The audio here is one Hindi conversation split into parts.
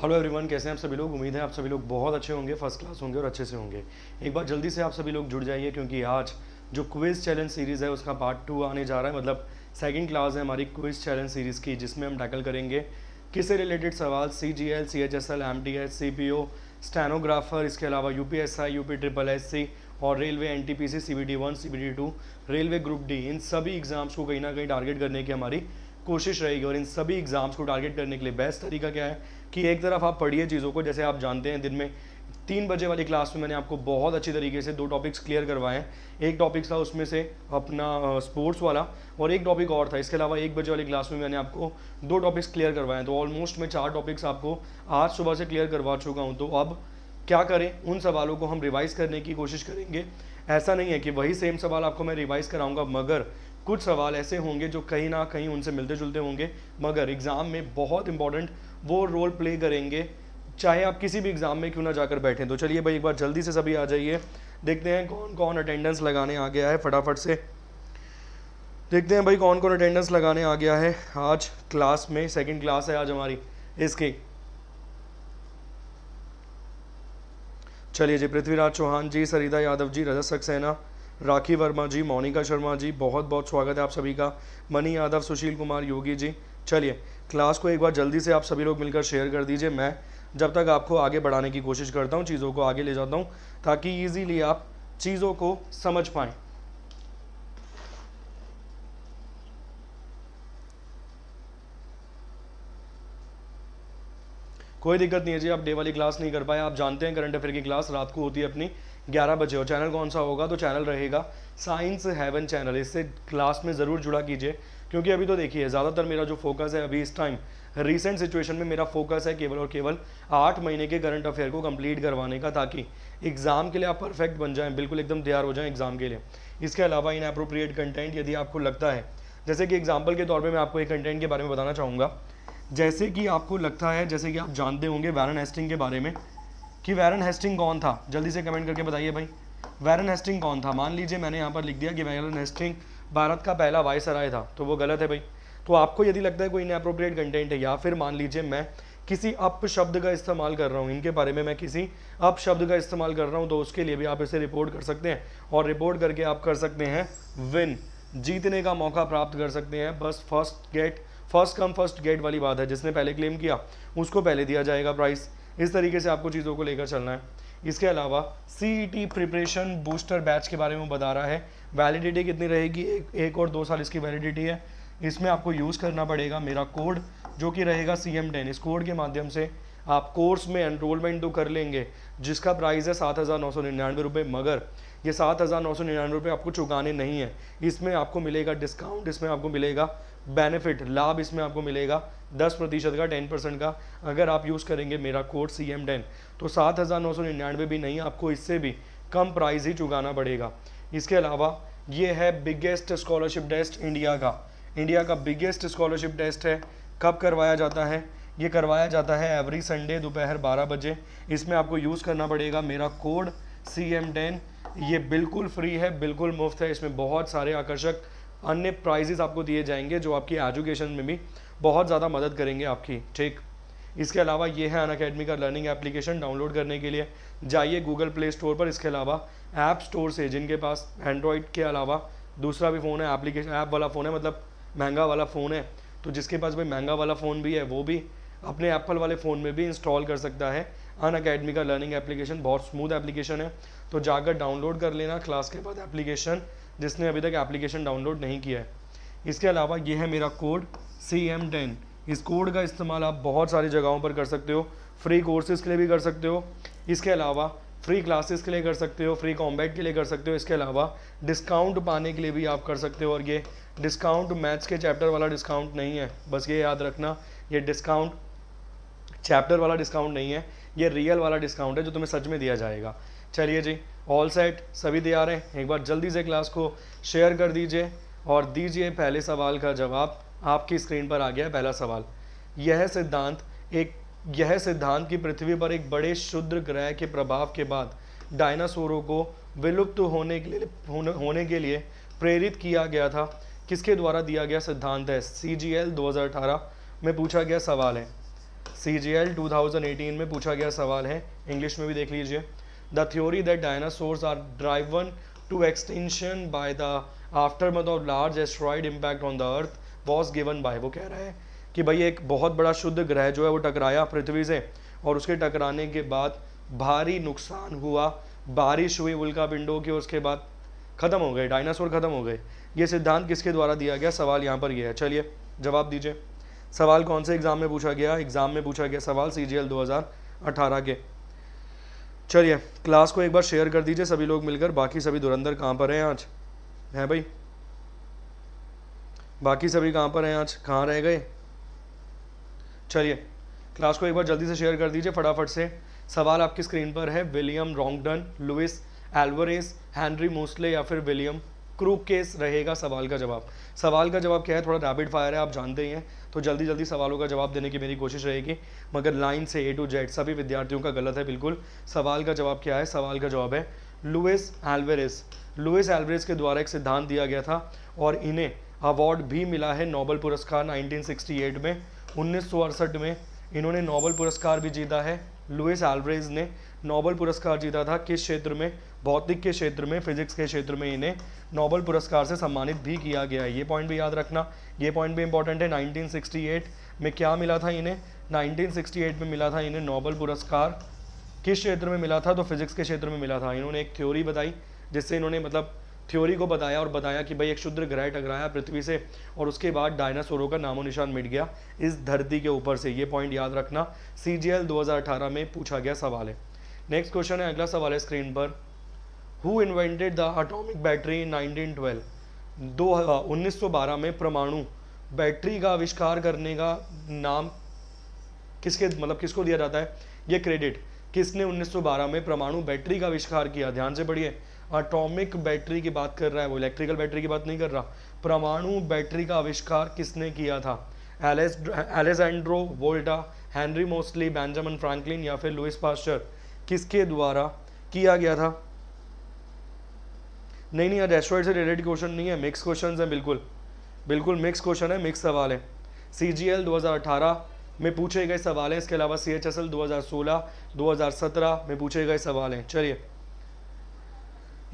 हेलो एवरीवन कैसे हैं आप सभी लोग उम्मीद है आप सभी लोग बहुत अच्छे होंगे फर्स्ट क्लास होंगे और अच्छे से होंगे एक बार जल्दी से आप सभी लोग जुड़ जाइए क्योंकि आज जो क्विज़ चैलेंज सीरीज़ है उसका पार्ट टू आने जा रहा है मतलब सेकंड क्लास है हमारी क्विज़ चैलेंज सीरीज़ की जिसमें हम टैकल करेंगे किससे रिलेटेड सवाल C G L C H S L M T S C P O stenographer इसके अलावा U P S I U P triple S C और railway N T P C C B D one C B D two railway group D इन सभी एग्ज़ाम्स को कहीं ना कहीं टारगेट करने की हमारी कोशिश रहेगी और इन सभी एग्ज़ाम्स को टारगेट करने के लिए बेस्ट तरीका क्या है कि एक तरफ आप पढ़िए चीज़ों को जैसे आप जानते हैं दिन में तीन बजे वाली क्लास में मैंने आपको बहुत अच्छी तरीके से दो टॉपिक्स क्लियर करवाए हैं एक टॉपिक था उसमें से अपना स्पोर्ट्स वाला और एक टॉपिक और था इसके अलावा एक बजे वाली क्लास में मैंने आपको दो टॉपिक्स क्लियर करवाए हैं तो ऑलमोस्ट मैं चार टॉपिक्स आपको आज सुबह से क्लियर करवा चुका हूँ तो अब क्या करें उन सवालों को हम रिवाइज़ करने की कोशिश करेंगे ऐसा नहीं है कि वही सेम सवाल आपको मैं रिवाइज़ कराऊंगा मगर कुछ सवाल ऐसे होंगे जो कहीं ना कहीं उनसे मिलते जुलते होंगे मगर एग्ज़ाम में बहुत इंपॉर्टेंट वो रोल प्ले करेंगे चाहे आप किसी भी एग्ज़ाम में क्यों ना जाकर बैठें तो चलिए भाई एक बार जल्दी से सभी आ जाइए देखते हैं कौन कौन अटेंडेंस लगाने आ गया है फटाफट से देखते हैं भाई कौन कौन अटेंडेंस लगाने आ गया है आज क्लास में सेकेंड क्लास है आज हमारी इसकी चलिए जी पृथ्वीराज चौहान जी सरिता यादव जी रजत सक्सेना राखी वर्मा जी मोनिका शर्मा जी बहुत बहुत स्वागत है आप सभी का मनी यादव सुशील कुमार योगी जी चलिए क्लास को एक बार जल्दी से आप सभी लोग मिलकर शेयर कर दीजिए मैं जब तक आपको आगे बढ़ाने की कोशिश करता हूँ चीज़ों को आगे ले जाता हूँ ताकि ईजीली आप चीज़ों को समझ पाएँ कोई दिक्कत नहीं है जी आप डे वाली क्लास नहीं कर पाए आप जानते हैं करंट अफेयर की क्लास रात को होती है अपनी ग्यारह बजे और चैनल कौन सा होगा तो चैनल रहेगा साइंस हेवन चैनल इससे क्लास में ज़रूर जुड़ा कीजिए क्योंकि अभी तो देखिए ज़्यादातर मेरा जो फोकस है अभी इस टाइम रीसेंट सिचुएशन में मेरा फोकस है केवल और केवल आठ महीने के करंट अफेयर को कंप्लीट करवाने का ताकि एग्ज़ाम के लिए आप परफेक्ट बन जाएं बिल्कुल एकदम तैयार हो जाएं एग्ज़ाम के लिए इसके अलावा इन अप्रोप्रिएट कंटेंट यदि आपको लगता है जैसे कि एग्जाम्पल के तौर पर मैं आपको एक कंटेंट के बारे में बताना चाहूँगा जैसे कि आपको लगता है जैसे कि आप जानते होंगे वैरन एस्टिंग के बारे में कि वैरन हेस्टिंग कौन था जल्दी से कमेंट करके बताइए भाई वैरन हेस्टिंग कौन था मान लीजिए मैंने यहाँ पर लिख दिया कि वैरन हेस्टिंग भारत का पहला वायसराय था तो वो गलत है भाई तो आपको यदि लगता है कोई इनअप्रोप्रिएट कंटेंट है या फिर मान लीजिए मैं किसी अप शब्द का इस्तेमाल कर रहा हूँ इनके बारे में मैं किसी अप शब्द का इस्तेमाल कर रहा हूँ तो उसके लिए भी आप इसे रिपोर्ट कर सकते हैं और रिपोर्ट करके आप कर सकते हैं विन जीतने का मौका प्राप्त कर सकते हैं बस first get first come first get वाली बात है जिसने पहले क्लेम किया उसको पहले दिया जाएगा प्राइस इस तरीके से आपको चीज़ों को लेकर चलना है इसके अलावा C E T preparation booster batch के बारे में बता रहा है वैलिडिटी कितनी रहेगी एक, एक और दो साल इसकी वैलिडिटी है इसमें आपको यूज़ करना पड़ेगा मेरा कोड जो कि रहेगा सी एम टेन इस कोड के माध्यम से आप कोर्स में एनरोलमेंट तो कर लेंगे जिसका प्राइस है सात हज़ार नौ सौ निन्यानवे रुपये मगर ये सात हज़ार नौ सौ निन्यानवे रुपये आपको चुकाने नहीं है इसमें आपको मिलेगा डिस्काउंट इसमें आपको मिलेगा बेनिफिट लाभ इसमें आपको मिलेगा दस प्रतिशत का टेन परसेंट का अगर आप यूज़ करेंगे मेरा कोड सी एम टेन तो सात हज़ार नौ सौ निन्यानवे भी नहीं आपको इससे भी कम प्राइस ही चुकाना पड़ेगा इसके अलावा ये है बिगेस्ट स्कॉलरशिप टेस्ट इंडिया का इंडिया का बिगेस्ट स्कॉलरशिप टेस्ट है कब करवाया जाता है ये करवाया जाता है एवरी संडे दोपहर बारह बजे इसमें आपको यूज़ करना पड़ेगा मेरा कोड सी एम टेन ये बिल्कुल फ्री है बिल्कुल मुफ्त है इसमें बहुत सारे आकर्षक अन्य प्राइजेज़ आपको दिए जाएंगे जो आपकी एजुकेशन में भी बहुत ज़्यादा मदद करेंगे आपकी ठीक इसके अलावा ये है अन अकेडमी का लर्निंग एप्लीकेशन डाउनलोड करने के लिए जाइए गूगल प्ले स्टोर पर इसके अलावा ऐप स्टोर से जिनके पास एंड्रॉयड के अलावा दूसरा भी फ़ोन है एप्लीकेशन ऐप वाला फ़ोन है मतलब महंगा वाला फ़ोन है तो जिसके पास भाई महंगा वाला फ़ोन भी है वो भी अपने एप्पल वाले फ़ोन में भी इंस्टॉल कर सकता है अन अकेडमी का लर्निंग एप्लीकेशन बहुत स्मूथ एप्लीकेशन है तो जाकर डाउनलोड कर लेना क्लास के बाद एप्लीकेशन जिसने अभी तक एप्लीकेशन डाउनलोड नहीं किया है इसके अलावा ये है मेरा कोड सी एम टेन इस कोड का इस्तेमाल आप बहुत सारी जगहों पर कर सकते हो फ्री कोर्सेज़ के लिए भी कर सकते हो इसके अलावा फ्री क्लासेस के लिए कर सकते हो फ्री कॉम्बैट के लिए कर सकते हो इसके अलावा डिस्काउंट पाने के लिए भी आप कर सकते हो और ये डिस्काउंट मैथ्स के चैप्टर वाला डिस्काउंट नहीं है बस ये याद रखना ये डिस्काउंट चैप्टर वाला डिस्काउंट नहीं है ये रियल वाला डिस्काउंट है जो तुम्हें सच में दिया जाएगा चलिए जी ऑल सेट सभी तैयार हैं एक बार जल्दी से क्लास को शेयर कर दीजिए और दीजिए पहले सवाल का जवाब आपकी स्क्रीन पर आ गया पहला सवाल यह सिद्धांत एक यह सिद्धांत कि पृथ्वी पर एक बड़े शुद्र ग्रह के प्रभाव के बाद डायनासोरों को विलुप्त होने के लिए होने के लिए प्रेरित किया गया था किसके द्वारा दिया गया सिद्धांत है सी जी एल दो हज़ार अठारह में पूछा गया सवाल है C G L two thousand eighteen में पूछा गया सवाल है इंग्लिश में भी देख लीजिए the theory that dinosaurs are driven to extinction by the aftermath of large asteroid impact on the earth was given by वो कह रहे हैं कि भाई एक बहुत बड़ा शुद्ध ग्रह जो है वो टकराया पृथ्वी से और उसके टकराने के बाद भारी नुकसान हुआ बारिश हुई उल्का पिंडों की उसके बाद ख़त्म हो गए डायनासोर ख़त्म हो गए ये सिद्धांत किसके द्वारा दिया गया सवाल यहाँ पर यह है चलिए जवाब दीजिए सवाल कौन से एग्ज़ाम में पूछा गया एग्ज़ाम में पूछा गया सवाल सी जी एल दो हज़ार अठारह के चलिए क्लास को एक बार शेयर कर दीजिए सभी लोग मिलकर बाकी सभी धुरंधर कहाँ पर हैं आज हैं भाई बाकी सभी कहाँ पर हैं आज कहाँ रह गए चलिए क्लास को एक बार जल्दी से शेयर कर दीजिए फटाफट से सवाल आपकी स्क्रीन पर है William Roentgen Luis Alvarez Henry Moseley या फिर विलियम क्रूक केस रहेगा सवाल का जवाब सवाल का जवाब क्या है थोड़ा रैपिड फायर है आप जानते ही हैं तो जल्दी जल्दी सवालों का जवाब देने की मेरी कोशिश रहेगी मगर लाइन से ए टू जेड सभी विद्यार्थियों का गलत है बिल्कुल सवाल का जवाब क्या है सवाल का जवाब है लुइस एल्वेरिस लुइस एल्वेरिस के द्वारा एक सिद्धांत दिया गया था और इन्हें अवार्ड भी मिला है नोबल पुरस्कार नाइनटीन में उन्नीस में इन्होंने नोबल पुरस्कार भी जीता है लुइस एल्वरेज ने नोबल पुरस्कार जीता था किस क्षेत्र में भौतिक के क्षेत्र में फिजिक्स के क्षेत्र में इन्हें नोबल पुरस्कार से सम्मानित भी किया गया है ये पॉइंट भी याद रखना ये पॉइंट भी इंपॉर्टेंट है 1968 में क्या मिला था इन्हें 1968 में मिला था इन्हें नोबल पुरस्कार किस क्षेत्र में मिला था तो फिजिक्स के क्षेत्र में मिला था इन्होंने एक थ्योरी बताई जिससे इन्होंने मतलब थ्योरी को बताया और बताया कि भाई एक शुद्र ग्रह टकराया पृथ्वी से और उसके बाद डायनासोरों का नामो निशान मिट गया इस धरती के ऊपर से ये पॉइंट याद रखना सी 2018 में पूछा गया सवाल है नेक्स्ट क्वेश्चन है अगला सवाल है स्क्रीन पर who invented the atomic battery in twelve दो उन्नीस में परमाणु बैटरी का आविष्कार करने का नाम किसके मतलब किसको दिया जाता है ये क्रेडिट किसने 1912 में परमाणु बैटरी का आविष्कार किया ध्यान से पढ़िए अटोमिक बैटरी की बात कर रहा है वो इलेक्ट्रिकल बैटरी की बात नहीं कर रहा परमाणु बैटरी का आविष्कार किसने किया था Ales Alessandro Volta Henry Moseley Benjamin Franklin या फिर लुइस पास्चर किसके द्वारा किया गया था नहीं नहीं यार एस्ट्रॉइड से रिलेटेड क्वेश्चन नहीं है मिक्स क्वेश्चन है बिल्कुल बिल्कुल मिक्स क्वेश्चन है मिक्स सवाल है सी जी एल दो हज़ार अठारह में पूछे गए सवाल हैं इसके अलावा सी एच एस एल दो हज़ार सोलह दो हज़ार सत्रह में पूछे गए सवाल हैं चलिए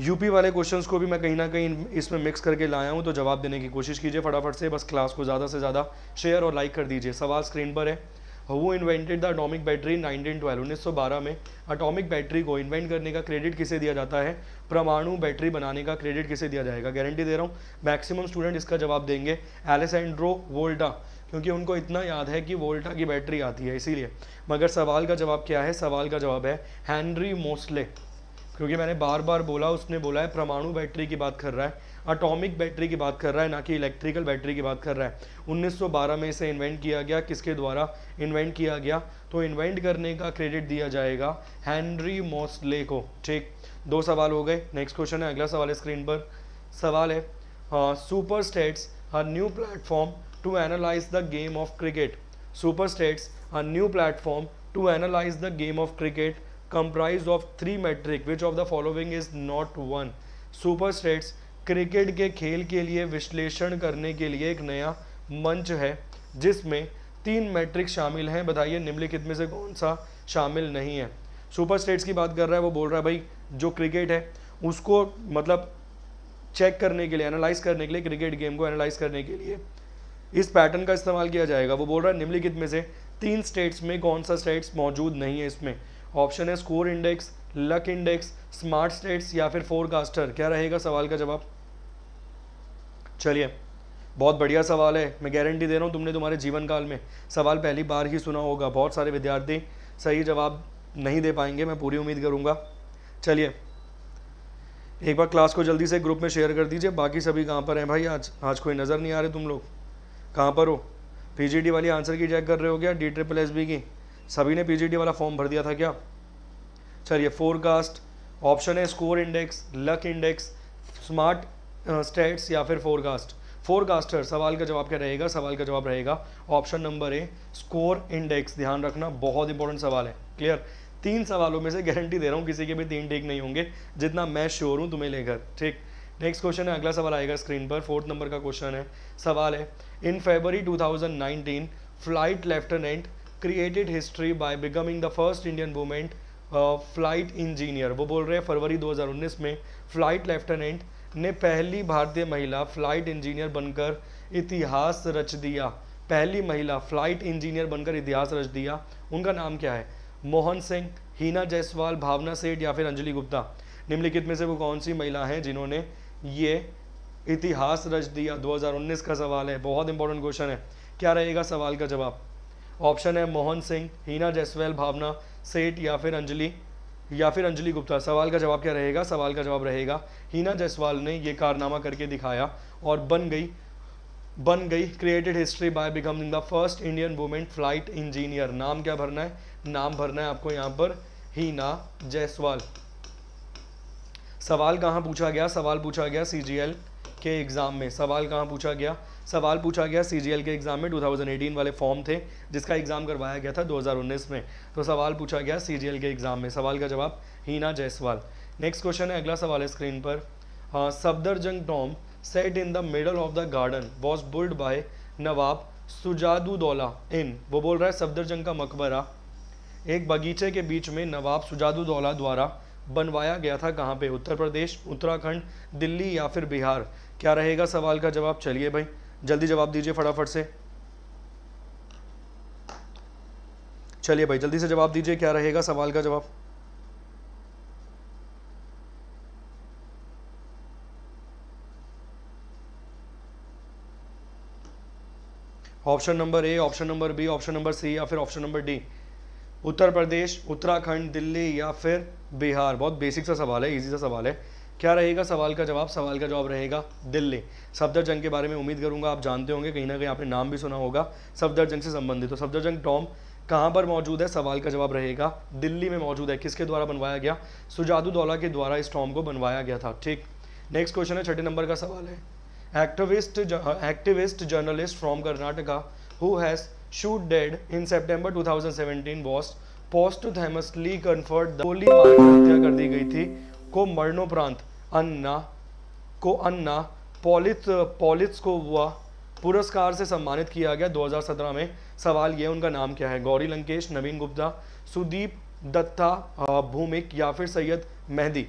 यूपी वाले क्वेश्चंस को भी मैं कहीं ना कहीं इसमें मिक्स करके लाया हूं तो जवाब देने की कोशिश कीजिए फटाफट से बस क्लास को ज़्यादा से ज़्यादा शेयर और लाइक कर दीजिए सवाल स्क्रीन पर है हाँ, वो इन्वेंटेड द अटोमिक बैटरी 1912 1912 में अटोमिक बैटरी को इन्वेंट करने का क्रेडिट किसे दिया जाता है परमाणु बैटरी बनाने का क्रेडिट किसे दिया जाएगा गारंटी दे रहा हूँ मैक्सिमम स्टूडेंट इसका जवाब देंगे एलेसेंड्रो वोल्टा क्योंकि उनको इतना याद है कि वोल्टा की बैटरी आती है इसीलिए मगर सवाल का जवाब क्या है सवाल का जवाब है हैंनरी मोस्ले क्योंकि मैंने बार बार बोला उसने बोला है परमाणु बैटरी की बात कर रहा है अटोमिक बैटरी की बात कर रहा है ना कि इलेक्ट्रिकल बैटरी की बात कर रहा है 1912 में इसे इन्वेंट किया गया किसके द्वारा इन्वेंट किया गया तो इन्वेंट करने का क्रेडिट दिया जाएगा हैंनरी मोस्टले को ठीक दो सवाल हो गए नेक्स्ट क्वेश्चन है अगला सवाल है स्क्रीन पर सवाल है super stats a new platform to analyse the game of cricket super stats a new platform to analyse the game of cricket comprise of three metric which of the following is not one super stats cricket के खेल के लिए विश्लेषण करने के लिए एक नया मंच है जिसमें तीन मैट्रिक शामिल हैं बताइए निम्नलिखित में से कौन सा शामिल नहीं है सुपर स्टेट्स की बात कर रहा है वो बोल रहा है भाई जो क्रिकेट है उसको मतलब चेक करने के लिए एनालाइज करने के लिए क्रिकेट गेम को एनालाइज करने के लिए इस पैटर्न का इस्तेमाल किया जाएगा वो बोल रहा है निम्नलिखित में से तीन स्टेट्स में कौन सा स्टेट्स मौजूद नहीं है इसमें ऑप्शन है score index luck index smart stats या फिर फोरकास्टर क्या रहेगा सवाल का जवाब चलिए बहुत बढ़िया सवाल है मैं गारंटी दे रहा हूँ तुमने तुम्हारे जीवन काल में सवाल पहली बार ही सुना होगा बहुत सारे विद्यार्थी सही जवाब नहीं दे पाएंगे मैं पूरी उम्मीद करूँगा चलिए एक बार क्लास को जल्दी से ग्रुप में शेयर कर दीजिए बाकी सभी कहाँ पर हैं भाई आज आज कोई नज़र नहीं आ रहे तुम लोग कहाँ पर हो पी वाली आंसर की चेक कर रहे हो क्या डी ट्रिपल एस बी की सभी ने पी वाला फॉर्म भर दिया था क्या सर ये फोरकास्ट ऑप्शन है score index luck index smart stats या फिर फोरकास्ट फोरकास्टर सवाल का जवाब क्या रहेगा सवाल का जवाब रहेगा option number A score index ध्यान रखना बहुत इंपॉर्टेंट सवाल है क्लियर तीन सवालों में से गारंटी दे रहा हूँ किसी के भी तीन टेक नहीं होंगे जितना मैं श्योर हूँ तुम्हें लेकर ठीक नेक्स्ट क्वेश्चन है अगला सवाल आएगा स्क्रीन पर फोर्थ नंबर का क्वेश्चन है सवाल है in February 2019 flight lieutenant created history by becoming the first Indian women flight engineer वो बोल रहे हैं फरवरी 2019 में फ्लाइट लेफ्टिनेंट ने पहली भारतीय महिला फ्लाइट इंजीनियर बनकर इतिहास रच दिया पहली महिला फ्लाइट इंजीनियर बनकर इतिहास रच दिया उनका नाम क्या है मोहन सिंह हीना जायसवाल भावना सेठ या फिर अंजलि गुप्ता निम्नलिखित में से वो कौन सी महिला हैं जिन्होंने ये इतिहास रच दिया 2019 का सवाल है बहुत इंपॉर्टेंट क्वेश्चन है क्या रहेगा सवाल का जवाब ऑप्शन है मोहन सिंह हीना जायसवाल भावना सेठ या फिर अंजलि या फिर अंजलि गुप्ता सवाल का जवाब क्या रहेगा सवाल का जवाब रहेगा हीना जायसवाल ने ये कारनामा करके दिखाया और बन गई बन गई created history by becoming the first Indian women flight engineer नाम क्या भरना है नाम भरना है आपको यहाँ पर हीना जायसवाल सवाल कहाँ पूछा गया सवाल पूछा गया सी के एग्ज़ाम में सवाल कहाँ पूछा गया सवाल पूछा गया सी के एग्ज़ाम में 2018 वाले फॉर्म थे जिसका एग्ज़ाम करवाया गया था 2019 में तो सवाल पूछा गया सी के एग्ज़ाम में सवाल का जवाब हीना जायसवाल नेक्स्ट क्वेश्चन है अगला सवाल है स्क्रीन पर हाँ Safdarjung tomb set in the middle of the garden was built by Nawab Shujauddaula in वो बोल रहा है सफदरजंग का मकबरा एक बगीचे के बीच में नवाब सुजादुदौला द्वारा बनवाया गया था कहाँ पे उत्तर प्रदेश उत्तराखंड दिल्ली या फिर बिहार क्या रहेगा सवाल का जवाब चलिए भाई जल्दी जवाब दीजिए फटाफट से चलिए भाई जल्दी से जवाब दीजिए क्या रहेगा सवाल का जवाब option number A option number B option number C या फिर option number D Uttar Pradesh Uttarakhand Delhi या फिर बिहार बहुत बेसिक सा सवाल है इजी सा सवाल है क्या रहेगा सवाल का जवाब सवाल का जवाब रहेगा दिल्ली सफदरजंग के बारे में उम्मीद करूंगा आप जानते होंगे कहीं ना कहीं आपने नाम भी सुना होगा सफदर जंग से संबंधित तो सफदरजंग टॉम कहाँ पर मौजूद है सवाल का जवाब रहेगा दिल्ली में मौजूद है किसके द्वारा बनवाया गया सुजादू दौला के द्वारा इस टॉम को बनवाया गया था ठीक नेक्स्ट क्वेश्चन है छठे नंबर का सवाल है activist activist journalist from Karnataka who has shoot dead in September two thousand posthumously post the गोली मारकर हत्या कर दी गई थी को मरणोपरांत अन्ना को अन्ना पॉलिथ पॉलिथ्स को हुआ पुरस्कार से सम्मानित किया गया 2017 में सवाल ये उनका नाम क्या है गौरी लंकेश नवीन गुप्ता सुदीप दत्ता भूमिक या फिर सैयद मेहदी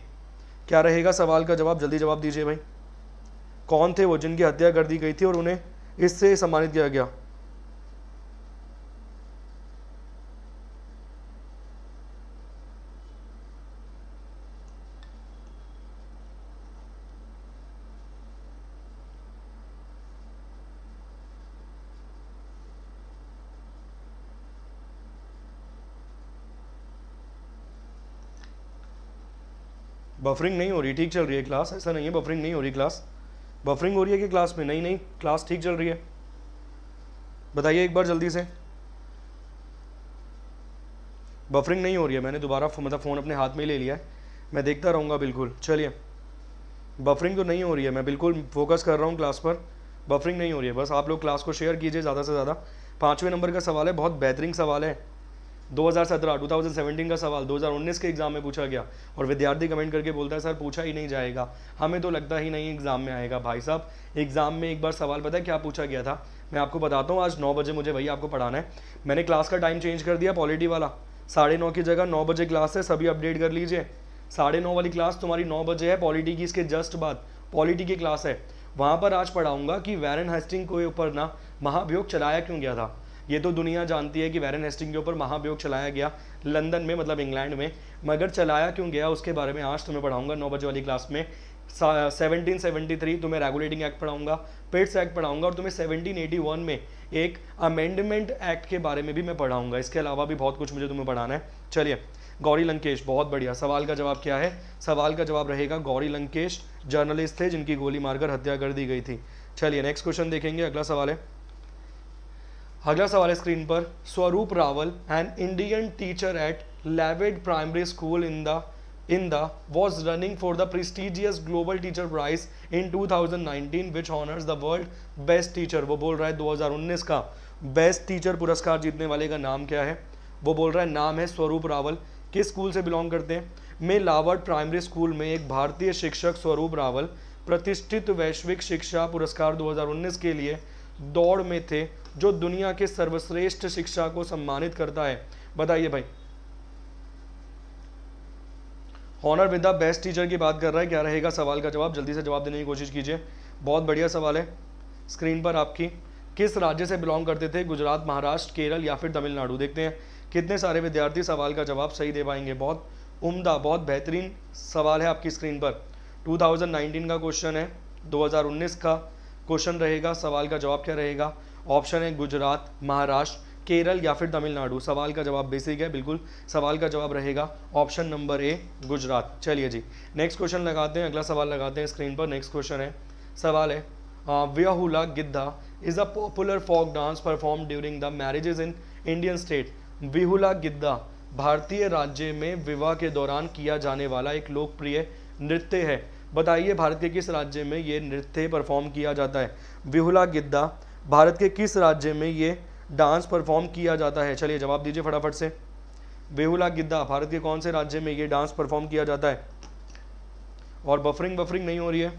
क्या रहेगा सवाल का जवाब जल्दी जवाब दीजिए भाई कौन थे वो जिनकी हत्या कर दी गई थी और उन्हें इससे सम्मानित किया गया बफरिंग नहीं हो रही ठीक चल रही है क्लास ऐसा नहीं है बफरिंग नहीं हो रही क्लास बफरिंग हो रही है कि क्लास में नहीं नहीं क्लास ठीक चल रही है बताइए एक बार जल्दी से बफरिंग नहीं हो रही है मैंने दोबारा मतलब फ़ोन अपने हाथ में ही ले लिया है मैं देखता रहूँगा बिल्कुल चलिए बफरिंग तो नहीं हो रही है मैं बिल्कुल फोकस कर रहा हूँ क्लास पर बफरिंग नहीं हो रही है बस आप लोग क्लास को शेयर कीजिए ज़्यादा से ज़्यादा पाँचवें नंबर का सवाल है बहुत बेहतरीन सवाल है 2017 2017 का सवाल 2019 के एग्जाम में पूछा गया और विद्यार्थी कमेंट करके बोलता है सर पूछा ही नहीं जाएगा हमें तो लगता ही नहीं एग्जाम में आएगा भाई साहब एग्जाम में एक बार सवाल पता है क्या पूछा गया था मैं आपको बताता हूँ आज नौ बजे मुझे वही आपको पढ़ाना है मैंने क्लास का टाइम चेंज कर दिया पॉलिटी वाला साढ़े नौ की जगह नौ बजे क्लास है सभी अपडेट कर लीजिए साढ़े नौ वाली क्लास तुम्हारी नौ बजे है पॉलिटी की इसके जस्ट बाद पॉलिटी की क्लास है वहाँ पर आज पढ़ाऊँगा कि वैरन हेस्टिंग के ऊपर ना महाभियोग चलाया क्यों गया था ये तो दुनिया जानती है कि वैरन हेस्टिंग के ऊपर महाभियोग चलाया गया लंदन में मतलब इंग्लैंड में मगर चलाया क्यों गया उसके बारे में आज तुम्हें पढ़ाऊंगा नौ बजे वाली क्लास में सेवनटीन सेवेंटी थ्री तुम्हें रेगुलेटिंग एक्ट पढ़ाऊंगा पिट्स एक्ट पढ़ाऊंगा और तुम्हें सेवनटीन एटी वन में एक अमेंडमेंट एक्ट के बारे में भी मैं पढ़ाऊंगा इसके अलावा भी बहुत कुछ मुझे तुम्हें पढ़ाना है चलिए गौरी लंकेश बहुत बढ़िया सवाल का जवाब क्या है सवाल का जवाब रहेगा गौरी लंकेश जर्नलिस्ट थे जिनकी गोली मारकर हत्या कर दी गई थी चलिए नेक्स्ट क्वेश्चन देखेंगे अगला सवाल है अगला सवाल है स्क्रीन पर Swaroop Rawal an Indian teacher at Lavad primary school in the in running for the for global teacher global in two thousand 2019 which honours the world best teacher वो बोल रहा है 2019 का बेस्ट टीचर पुरस्कार जीतने वाले का नाम क्या है वो बोल रहा है नाम है स्वरूप रावल किस स्कूल से बिलोंग करते हैं मे लावर्ड प्राइमरी स्कूल में एक भारतीय शिक्षक स्वरूप रावल प्रतिष्ठित वैश्विक शिक्षा पुरस्कार 2019 के लिए दौड़ में थे जो दुनिया के सर्वश्रेष्ठ शिक्षा को सम्मानित करता है बताइए भाई honour with the best teacher की बात कर रहा है क्या रहेगा सवाल का जवाब जल्दी से जवाब देने की कोशिश कीजिए बहुत बढ़िया सवाल है स्क्रीन पर आपकी किस राज्य से बिलोंग करते थे गुजरात महाराष्ट्र केरल या फिर तमिलनाडु देखते हैं कितने सारे विद्यार्थी सवाल का जवाब सही दे पाएंगे बहुत उम्दा बहुत बेहतरीन सवाल है आपकी स्क्रीन पर 2019 का क्वेश्चन है 2019 का क्वेश्चन रहेगा सवाल का जवाब क्या रहेगा ऑप्शन है गुजरात महाराष्ट्र केरल या फिर तमिलनाडु सवाल का जवाब बेसिक है बिल्कुल सवाल का जवाब रहेगा ऑप्शन नंबर ए गुजरात चलिए जी नेक्स्ट क्वेश्चन लगाते हैं अगला सवाल लगाते हैं स्क्रीन पर नेक्स्ट क्वेश्चन है सवाल है Viahula Giddha is a popular folk dance perform during the marriages in Indian state Vihula Giddha भारतीय राज्य में विवाह के दौरान किया जाने वाला एक लोकप्रिय नृत्य है बताइए भारत के किस राज्य में ये नृत्य परफॉर्म किया जाता है विहुला गिद्धा भारत के किस राज्य में ये डांस परफॉर्म किया जाता है चलिए जवाब दीजिए फटाफट से बेहुला गिद्दा भारत के कौन से राज्य में ये डांस परफॉर्म किया जाता है और बफरिंग बफरिंग नहीं हो रही है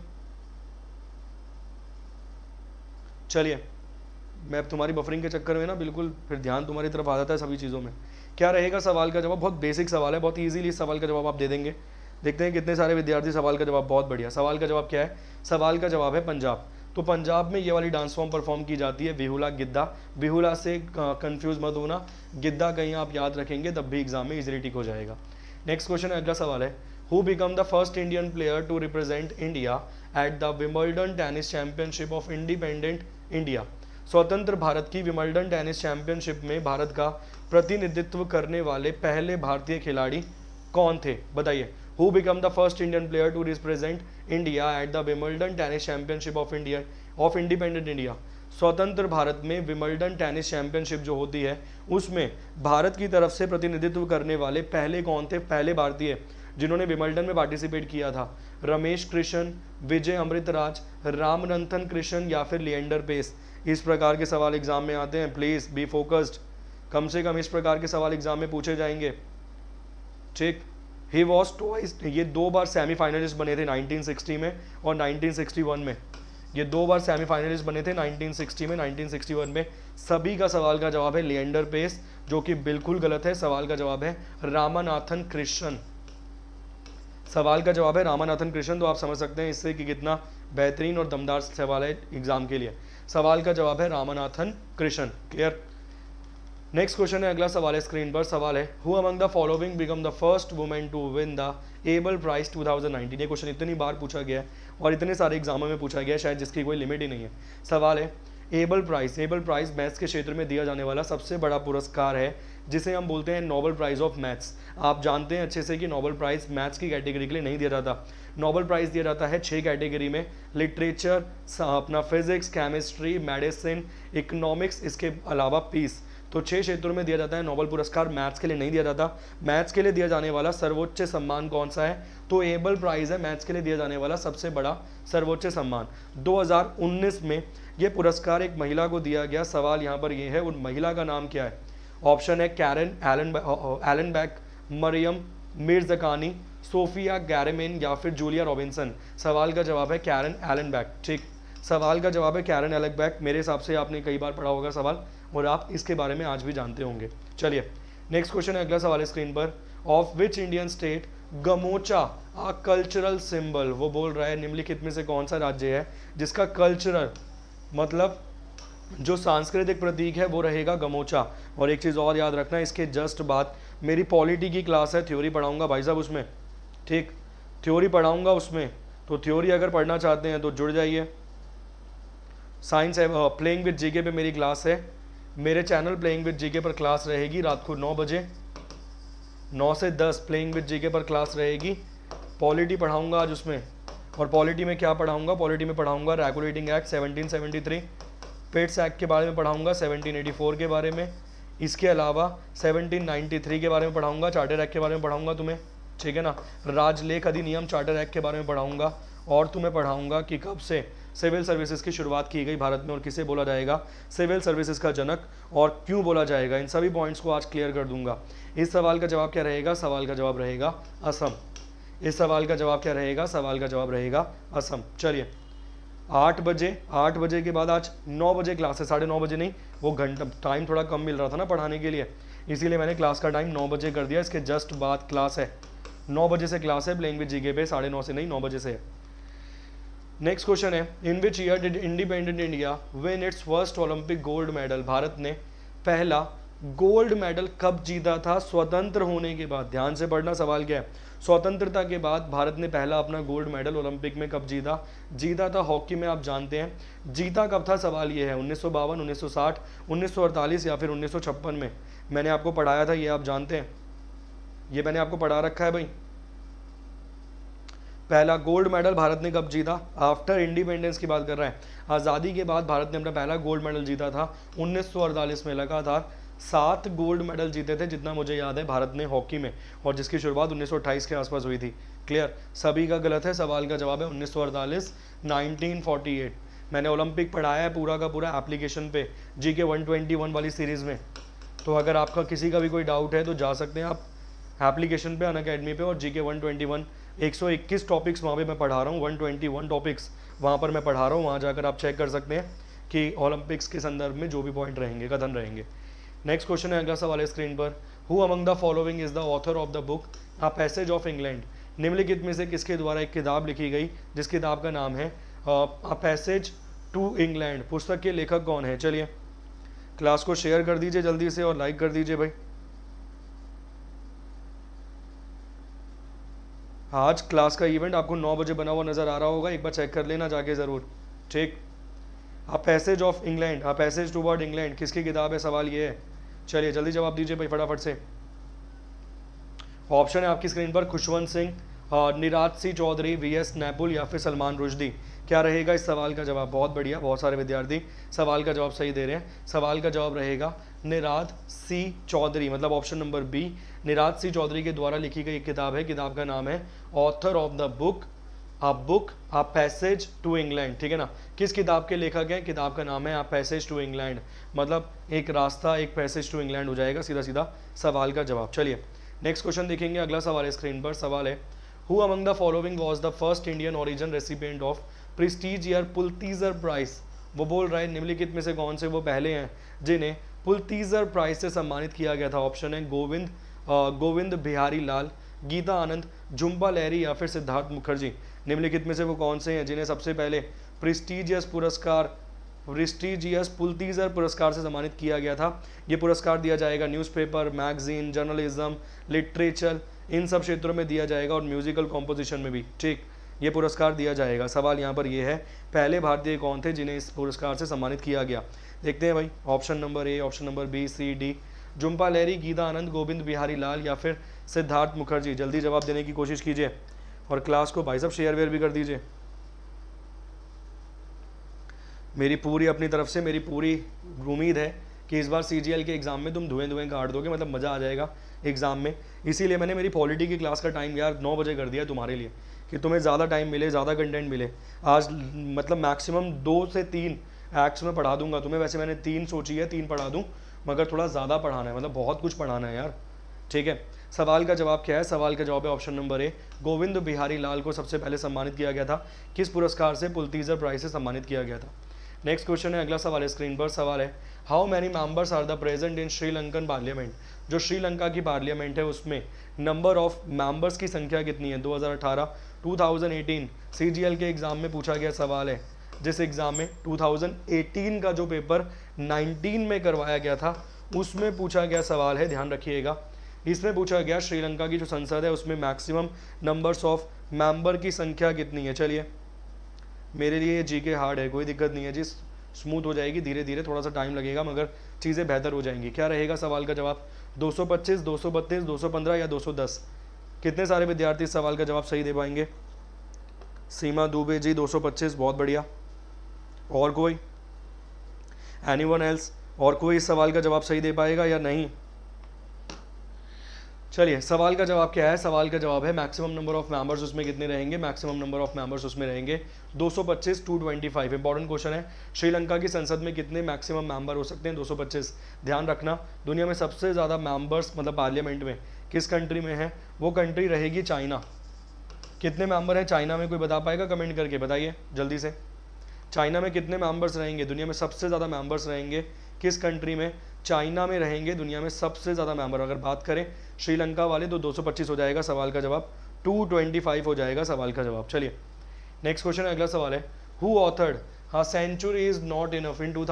चलिए मैं तुम्हारी बफरिंग के चक्कर में ना बिल्कुल फिर ध्यान तुम्हारी तरफ आ जाता है सभी चीज़ों में क्या रहेगा सवाल का जवाब बहुत बेसिक सवाल है बहुत ईजीली इस सवाल का जवाब आप दे देंगे देखते हैं कितने सारे विद्यार्थी सवाल का जवाब बहुत बढ़िया सवाल का जवाब क्या है सवाल का जवाब है पंजाब तो पंजाब में ये वाली डांस फॉर्म परफॉर्म की जाती है बिहुला गिद्दा बिहुला से कंफ्यूज मत होना गिद्दा कहीं आप याद रखेंगे तब भी एग्जाम में इजिली टिक हो जाएगा नेक्स्ट क्वेश्चन अगला सवाल है who become the first Indian player to represent India at the Wimbledon tennis championship of independent India स्वतंत्र भारत की विमल्डन टेनिस चैंपियनशिप में भारत का प्रतिनिधित्व करने वाले पहले भारतीय खिलाड़ी कौन थे बताइए who become the first Indian player to represent India at the Wimbledon tennis championship of India of independent India स्वतंत्र भारत में विमल्डन टेनिस चैंपियनशिप जो होती है उसमें भारत की तरफ से प्रतिनिधित्व करने वाले पहले कौन थे पहले भारतीय जिन्होंने विमल्डन में पार्टिसिपेट किया था रमेश कृष्ण विजय अमृतराज रामनंथन कृष्ण या फिर लिएंडर पेस इस प्रकार के सवाल एग्जाम में आते हैं प्लीज़ बी फोकस्ड कम से कम इस प्रकार के सवाल एग्जाम में पूछे जाएंगे ठीक ही वॉज टोइस ये दो बार सेमीफाइनलिस्ट बने थे 1960 में और 1961 में ये दो बार सेमीफाइनलिस्ट बने थे 1960 में 1961 में सभी का सवाल का जवाब है लियंडर पेस जो कि बिल्कुल गलत है सवाल का जवाब है रामानाथन कृष्ण सवाल का जवाब है रामानाथन कृष्ण तो आप समझ सकते हैं इससे कि कितना बेहतरीन और दमदार सवाल है एग्ज़ाम के लिए सवाल का जवाब है Ramanathan Krishnan clear next question है अगला सवाल है स्क्रीन पर सवाल है who among the following become the first women to win the Abel prize 2019 ये क्वेश्चन इतनी बार पूछा गया है और इतने सारे एग्जामों में पूछा गया है शायद जिसकी कोई लिमिट ही नहीं है सवाल है Abel prize Abel prize maths के क्षेत्र में दिया जाने वाला सबसे बड़ा पुरस्कार है जिसे हम बोलते हैं नोबल प्राइज़ ऑफ मैथ्स आप जानते हैं अच्छे से कि नोबल प्राइज़ मैथ्स की कैटेगरी के लिए नहीं दिया जाता नोबल प्राइज़ दिया जाता है छः कैटेगरी में लिटरेचर अपना फिजिक्स केमिस्ट्री मेडिसिन इकोनॉमिक्स इसके अलावा पीस तो छह क्षेत्रों में दिया जाता है नोबल पुरस्कार मैथ्स के लिए नहीं दिया जाता मैथ्स के लिए दिया जाने वाला सर्वोच्च सम्मान कौन सा है तो एबल प्राइज़ है मैथ्स के लिए दिया जाने वाला सबसे बड़ा सर्वोच्च सम्मान दो में यह पुरस्कार एक महिला को दिया गया सवाल यहाँ पर यह है उन महिला का नाम क्या है ऑप्शन है Karen Uhlen Uhlenbeck Maryam Mirzakhani Sophia Germain या फिर जूलिया रॉबिन्सन सवाल का जवाब है कैरन एलन बैक ठीक सवाल का जवाब है कैरन एलन बैक मेरे हिसाब से आपने कई बार पढ़ा होगा सवाल और आप इसके बारे में आज भी जानते होंगे चलिए नेक्स्ट क्वेश्चन है अगला सवाल है स्क्रीन पर of which Indian state gamocha a cultural symbol वो बोल रहा है निम्नलिखित में से कौन सा राज्य है जिसका कल्चरल मतलब जो सांस्कृतिक प्रतीक है वो रहेगा गमोचा और एक चीज़ और याद रखना इसके जस्ट बाद मेरी पॉलिटी की क्लास है थ्योरी पढ़ाऊंगा भाई साहब उसमें ठीक थ्योरी पढ़ाऊंगा उसमें तो थ्योरी अगर पढ़ना चाहते हैं तो जुड़ जाइए साइंस है प्लेइंग विद जीके पे मेरी क्लास है मेरे चैनल प्लेइंग विद जीके पर क्लास रहेगी रात को नौ बजे नौ से दस प्लेइंग विद जीके पर क्लास रहेगी पॉलिटी पढ़ाऊँगा आज उसमें और पॉलिटी में क्या पढ़ाऊँगा पॉलिटी में पढ़ाऊँगा रेगुलेटिंग एक्ट 1773 पेट्स एक्ट के बारे में पढ़ाऊँगा 1784 के बारे में इसके अलावा 1793 के बारे में पढ़ाऊँगा चार्टर एक्ट के बारे में पढ़ाऊँगा तुम्हें ठीक है ना राजलेख अधिनियम चार्टर एक्ट के बारे में पढ़ाऊँगा और तुम्हें पढ़ाऊँगा कि कब से सिविल सर्विसेज की शुरुआत की गई भारत में और किसे बोला जाएगा सिविल सर्विसेज का जनक और क्यों बोला जाएगा इन सभी पॉइंट्स को आज क्लियर कर दूंगा इस सवाल का जवाब क्या रहेगा सवाल का जवाब रहेगा असम इस सवाल का जवाब क्या रहेगा सवाल का जवाब रहेगा असम चलिए आठ बजे आठ बजे के बाद आज नौ बजे क्लास है साढ़े नौ बजे नहीं वो घंटा टाइम थोड़ा कम मिल रहा था ना पढ़ाने के लिए इसीलिए मैंने क्लास का टाइम नौ बजे कर दिया इसके जस्ट बाद क्लास है नौ बजे से क्लास है लैंग्वेज जीके पे साढ़े नौ से नहीं नौ बजे से है नेक्स्ट क्वेश्चन है in which year did independent India win its first Olympic gold medal भारत ने पहला गोल्ड मेडल कब जीता था स्वतंत्र होने के बाद ध्यान से पढ़ना सवाल क्या है स्वतंत्रता के बाद भारत ने पहला अपना गोल्ड मेडल ओलंपिक में कब जीता जीता था हॉकी में आप जानते हैं जीता कब था सवाल ये है उन्नीस सौ बावन उन्नीस सौ साठ उन्नीस सौ अड़तालीस या फिर उन्नीस सौ छप्पन में मैंने आपको पढ़ाया था ये आप जानते हैं ये मैंने आपको पढ़ा रखा है भाई पहला गोल्ड मेडल भारत ने कब जीता आफ्टर इंडिपेंडेंस की बात कर रहे हैं आज़ादी के बाद भारत ने अपना पहला गोल्ड मेडल जीता था उन्नीस में लगातार सात गोल्ड मेडल जीते थे जितना मुझे याद है भारत ने हॉकी में और जिसकी शुरुआत 1928 के आसपास हुई थी क्लियर सभी का गलत है सवाल का जवाब है उन्नीस 1948 मैंने ओलंपिक पढ़ाया है पूरा का पूरा एप्लीकेशन पे जी के वन वाली सीरीज़ में तो अगर आपका किसी का भी कोई डाउट है तो जा सकते हैं आप एप्लीकेशन पे अन अकेडमी पे और जी के वन 121 टॉपिक्स वहाँ पे मैं पढ़ा रहा हूँ 121 टॉपिक्स वहाँ पर मैं पढ़ा रहा हूँ वहाँ जाकर आप चेक कर सकते हैं कि ओलंपिक्स के संदर्भ में जो भी पॉइंट रहेंगे कथन रहेंगे नेक्स्ट क्वेश्चन है अगला सवाल है स्क्रीन पर who among the following is the author of the book a passage of England निम्नलिखित में से किसके द्वारा एक किताब लिखी गई जिस किताब का नाम है अ पैसेज टू इंग्लैंड पुस्तक के लेखक कौन है चलिए क्लास को शेयर कर दीजिए जल्दी से और लाइक कर दीजिए भाई आज क्लास का इवेंट आपको नौ बजे बना हुआ नज़र आ रहा होगा एक बार चेक कर लेना जाके ज़रूर ठीक a passage of England a passage toward England किसकी किताब है सवाल ये है चलिए जल्दी जवाब दीजिए भाई फटाफट से ऑप्शन है आपकी स्क्रीन पर खुशवंत सिंह निराज सिंह चौधरी वी एस नैपुल या फिर सलमान रुशदी क्या रहेगा इस सवाल का जवाब बहुत बढ़िया बहुत सारे विद्यार्थी सवाल का जवाब सही दे रहे हैं सवाल का जवाब रहेगा निराज सी चौधरी मतलब option number B Niraj Singh Chaudhary के द्वारा लिखी गई किताब है किताब का नाम है author of the book a book a passage to England ठीक है ना किस किताब के लेखक हैं किताब का नाम है अ पैसेज टू इंग्लैंड मतलब एक रास्ता एक पैसेज टू इंग्लैंड हो जाएगा सीधा सीधा सवाल का जवाब चलिए नेक्स्ट क्वेश्चन देखेंगे अगला सवाल है स्क्रीन पर सवाल है who among the following was the first Indian origin recipient of prestige Pulitzer prize वो बोल रहा है निम्नलिखित में से कौन से वो पहले हैं जिन्हें पुलतीजर प्राइस से सम्मानित किया गया था ऑप्शन है गोविंद गोविंद बिहारी लाल गीता आनंद झुम्बा लहरी या फिर सिद्धार्थ मुखर्जी निम्नलिखित में से वो कौन से हैं जिन्हें सबसे पहले प्रिस्टीजियस पुरस्कार प्रिस्टीजियस पुलतीजर पुरस्कार से सम्मानित किया गया था ये पुरस्कार दिया जाएगा न्यूज़पेपर मैगजीन जर्नलिज्म लिटरेचर इन सब क्षेत्रों में दिया जाएगा और म्यूजिकल कॉम्पोजिशन में भी ठीक ये पुरस्कार दिया जाएगा सवाल यहाँ पर ये है पहले भारतीय कौन थे जिन्हें इस पुरस्कार से सम्मानित किया गया देखते हैं भाई option number A option number B C D Jhumpa Lahiri Geeta Anand Gobind Behari Lal या फिर सिद्धार्थ मुखर्जी जल्दी जवाब देने की कोशिश कीजिए और क्लास को भाई साहब शेयर वेयर भी कर दीजिए मेरी पूरी अपनी तरफ से मेरी पूरी उम्मीद है कि इस बार सी के एग्ज़ाम में तुम धुएं धुएं काट दोगे मतलब मज़ा आ जाएगा एग्ज़ाम में इसीलिए मैंने मेरी पॉलिटी की क्लास का टाइम यार नौ बजे कर दिया तुम्हारे लिए कि तुम्हें ज़्यादा टाइम मिले ज़्यादा कंटेंट मिले आज मतलब मैक्सिमम दो से तीन एक्ट्स में पढ़ा दूंगा तुम्हें वैसे मैंने तीन सोची है तीन पढ़ा दूँ मगर थोड़ा ज़्यादा पढ़ाना है मतलब बहुत कुछ पढ़ाना है यार ठीक है सवाल का जवाब क्या है सवाल का जवाब है option number A Gobind Behari Lal को सबसे पहले सम्मानित किया गया था किस पुरस्कार से पुलतीजर प्राइज से सम्मानित किया गया था नेक्स्ट क्वेश्चन है अगला सवाल है स्क्रीन पर सवाल है how many members are the present in Sri Lankan parliament जो श्रीलंका की पार्लियामेंट है उसमें नंबर ऑफ मेंबर्स की संख्या कितनी है 2018 2018 सीजीएल के एग्ज़ाम में पूछा गया सवाल है जिस एग्ज़ाम में 2018 का जो पेपर 19 में करवाया गया था उसमें पूछा गया सवाल है ध्यान रखिएगा इसमें पूछा गया श्रीलंका की जो संसद है उसमें मैक्सिमम नंबर्स ऑफ मेंबर की संख्या कितनी है चलिए मेरे लिए जी के हार्ड है कोई दिक्कत नहीं है जी स्मूथ हो जाएगी धीरे धीरे थोड़ा सा टाइम लगेगा मगर चीज़ें बेहतर हो जाएंगी क्या रहेगा सवाल का जवाब 225, 232, 215 या 210 कितने सारे विद्यार्थी इस सवाल का जवाब सही दे पाएंगे सीमा दुबे जी 225 बहुत बढ़िया और कोई एनी वन एल्स और कोई इस सवाल का जवाब सही दे पाएगा या नहीं चलिए सवाल का जवाब क्या है सवाल का जवाब है मैक्सिमम नंबर ऑफ मेंबर्स उसमें कितने रहेंगे मैक्सिमम नंबर ऑफ मेंबर्स उसमें रहेंगे 225 फाइव इंपॉर्टेंट क्वेश्चन है श्रीलंका की संसद में कितने मैक्सिमम मेंबर हो सकते हैं 225 ध्यान रखना दुनिया में सबसे ज़्यादा मेंबर्स मतलब पार्लियामेंट में किस कंट्री में है वो कंट्री रहेगी चाइना कितने मेंबर हैं चाइना में कोई बता पाएगा कमेंट करके बताइए जल्दी से चाइना में कितने मेंबर्स रहेंगे दुनिया में सबसे ज़्यादा मेंबर्स रहेंगे किस कंट्री में चाइना में रहेंगे दुनिया में सबसे ज़्यादा मेंबर अगर बात करें श्रीलंका वाले तो 225 हो जाएगा सवाल का जवाब 225 हो जाएगा सवाल का जवाब चलिए नेक्स्ट क्वेश्चन अगला सवाल है हु ऑथर्ड हाँ century is not enough in two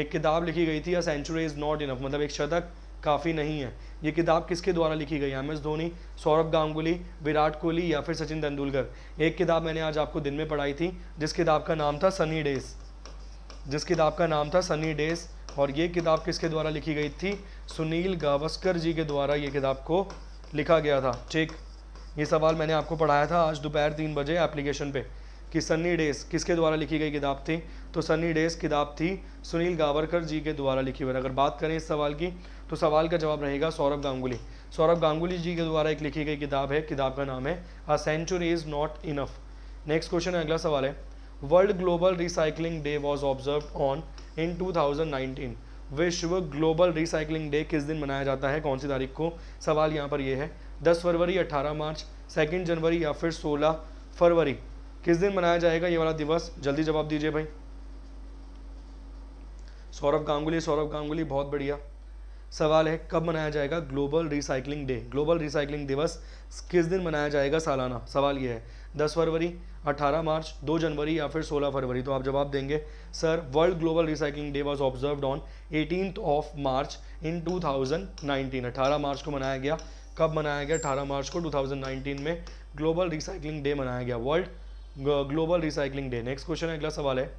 एक किताब लिखी गई थी या सेंचुरी इज़ नॉट इनफ मतलब एक शतक काफ़ी नहीं है ये किताब किसके द्वारा लिखी गई है एम एस धोनी सौरभ गांगुली विराट कोहली या फिर सचिन तेंदुलकर एक किताब मैंने आज आपको दिन में पढ़ाई थी जिस किताब का नाम था सनी डेज जिस किताब का नाम था सनी डेज और ये किताब किसके द्वारा लिखी गई थी सुनील गावस्कर जी के द्वारा ये किताब को लिखा गया था ठीक ये सवाल मैंने आपको पढ़ाया था आज दोपहर तीन बजे एप्लीकेशन पे कि सन्नी डेज किसके द्वारा लिखी गई किताब थी तो सनी डेज किताब थी सुनील गावरकर जी के द्वारा लिखी हुई अगर बात करें इस सवाल की तो सवाल का जवाब रहेगा सौरभ गांगुली सौरभ गांगुली जी के द्वारा एक लिखी गई किताब है किताब का नाम है a century is not enough next question है अगला सवाल है world global recycling day was observe on in two विश्व ग्लोबल रिसाइकलिंग डे किस दिन मनाया जाता है कौन सी तारीख को सवाल यहाँ पर यह है 10 फरवरी 18 मार्च 2 जनवरी या फिर 16 फरवरी किस दिन मनाया जाएगा ये वाला दिवस जल्दी जवाब दीजिए भाई सौरभ गांगुली सौरभ गांगुली बहुत बढ़िया सवाल है कब मनाया जाएगा global recycling day global recycling दिवस किस दिन मनाया जाएगा सालाना सवाल यह है दस फरवरी अठारह मार्च दो जनवरी या फिर सोलह फरवरी तो आप जवाब देंगे sir world global recycling day was observe on eighteen of March in 2019 18 मार्च को मनाया गया कब मनाया गया 18 मार्च को 2019 में ग्लोबल रिसाइकलिंग डे मनाया गया world global recycling day next question है अगला सवाल है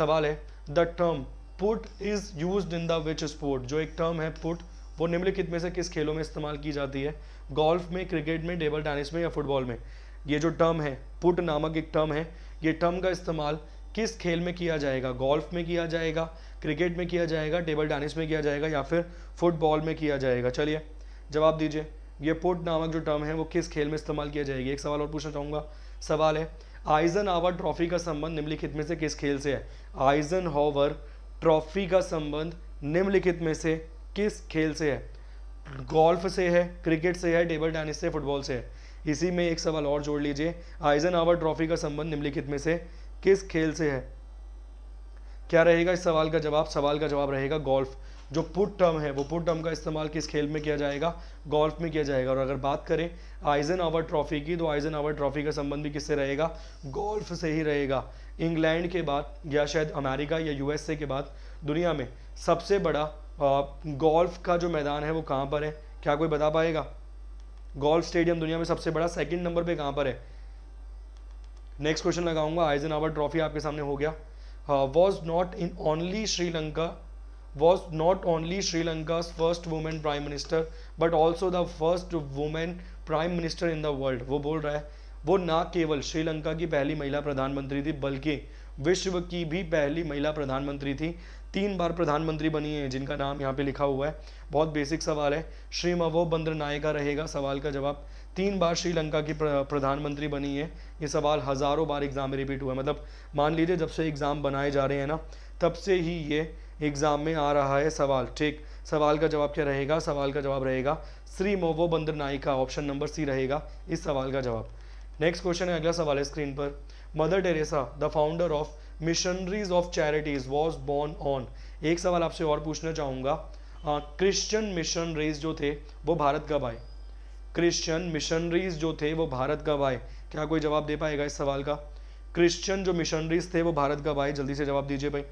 सवाल है the term putt is use in the which sport जो एक टर्म है पुट वो निम्नलिखित में से किस खेलों में इस्तेमाल की जाती है गोल्फ में क्रिकेट में टेबल टेनिस में या फुटबॉल में ये जो टर्म है पुट नामक एक टर्म है ये टर्म का इस्तेमाल किस खेल में किया जाएगा गोल्फ में किया जाएगा क्रिकेट में किया जाएगा टेबल टेनिस में किया जाएगा या फिर फुटबॉल में किया जाएगा चलिए जवाब दीजिए ये पुट नामक जो टर्म है वो किस खेल में इस्तेमाल किया जाएगी एक सवाल और पूछना चाहूँगा सवाल है आइजन आवर ट्रॉफी का संबंध निम्नलिखित में से किस खेल से है आइजन हॉवर ट्रॉफी का संबंध निम्नलिखित में से किस खेल से है गोल्फ से है क्रिकेट से है टेबल टेनिस से फुटबॉल से है इसी में एक सवाल और जोड़ लीजिए आइजन आवर ट्रॉफी का संबंध निम्नलिखित में से किस खेल से है क्या रहेगा इस सवाल का जवाब सवाल का जवाब रहेगा गोल्फ जो पुट टर्म है वो पुट टर्म का इस्तेमाल किस खेल में किया जाएगा गोल्फ में किया जाएगा और अगर बात करें आइजन आवर ट्रॉफी की तो आइजन आवर ट्रॉफी का संबंध भी किससे रहेगा गोल्फ से ही रहेगा इंग्लैंड के बाद या शायद अमेरिका या यूएसए के बाद दुनिया में सबसे बड़ा गोल्फ का जो मैदान है वो कहाँ पर है क्या कोई बता पाएगा गोल्फ स्टेडियम दुनिया में सबसे बड़ा सेकंड नंबर पे कहाँ पर है नेक्स्ट क्वेश्चन लगाऊंगा आइजन आवर ट्रॉफी आपके सामने हो गया was not in only Sri Lanka was not only Sri Lanka first women prime minister but also the first women prime minister in the world वो बोल रहा है वो ना केवल श्रीलंका की पहली महिला प्रधानमंत्री थी बल्कि विश्व की भी पहली महिला प्रधानमंत्री थी तीन बार प्रधानमंत्री बनी है जिनका नाम यहाँ पे लिखा हुआ है बहुत बेसिक सवाल है श्री मवो नायिका रहेगा सवाल का जवाब तीन बार श्रीलंका की प्रधानमंत्री बनी है ये सवाल हज़ारों बार एग्ज़ाम में रिपीट हुआ है मतलब मान लीजिए जब से एग्ज़ाम बनाए जा रहे हैं ना तब से ही ये एग्ज़ाम में आ रहा है सवाल ठीक सवाल का जवाब क्या रहेगा सवाल का जवाब रहेगा श्री मोवो बंदर नायिका ऑप्शन नंबर सी रहेगा इस सवाल का जवाब नेक्स्ट क्वेश्चन है अगला सवाल है स्क्रीन पर Mother Teresa the founder of Missionaries of Charities was born on एक सवाल आपसे और पूछना चाहूंगा क्रिश्चियन मिशनरीज जो थे वो भारत कब आए क्रिश्चियन मिशनरीज जो थे वो भारत कब आए क्या कोई जवाब दे पाएगा इस सवाल का क्रिश्चियन जो मिशनरीज थे वो भारत कब आए जल्दी से जवाब दीजिए भाई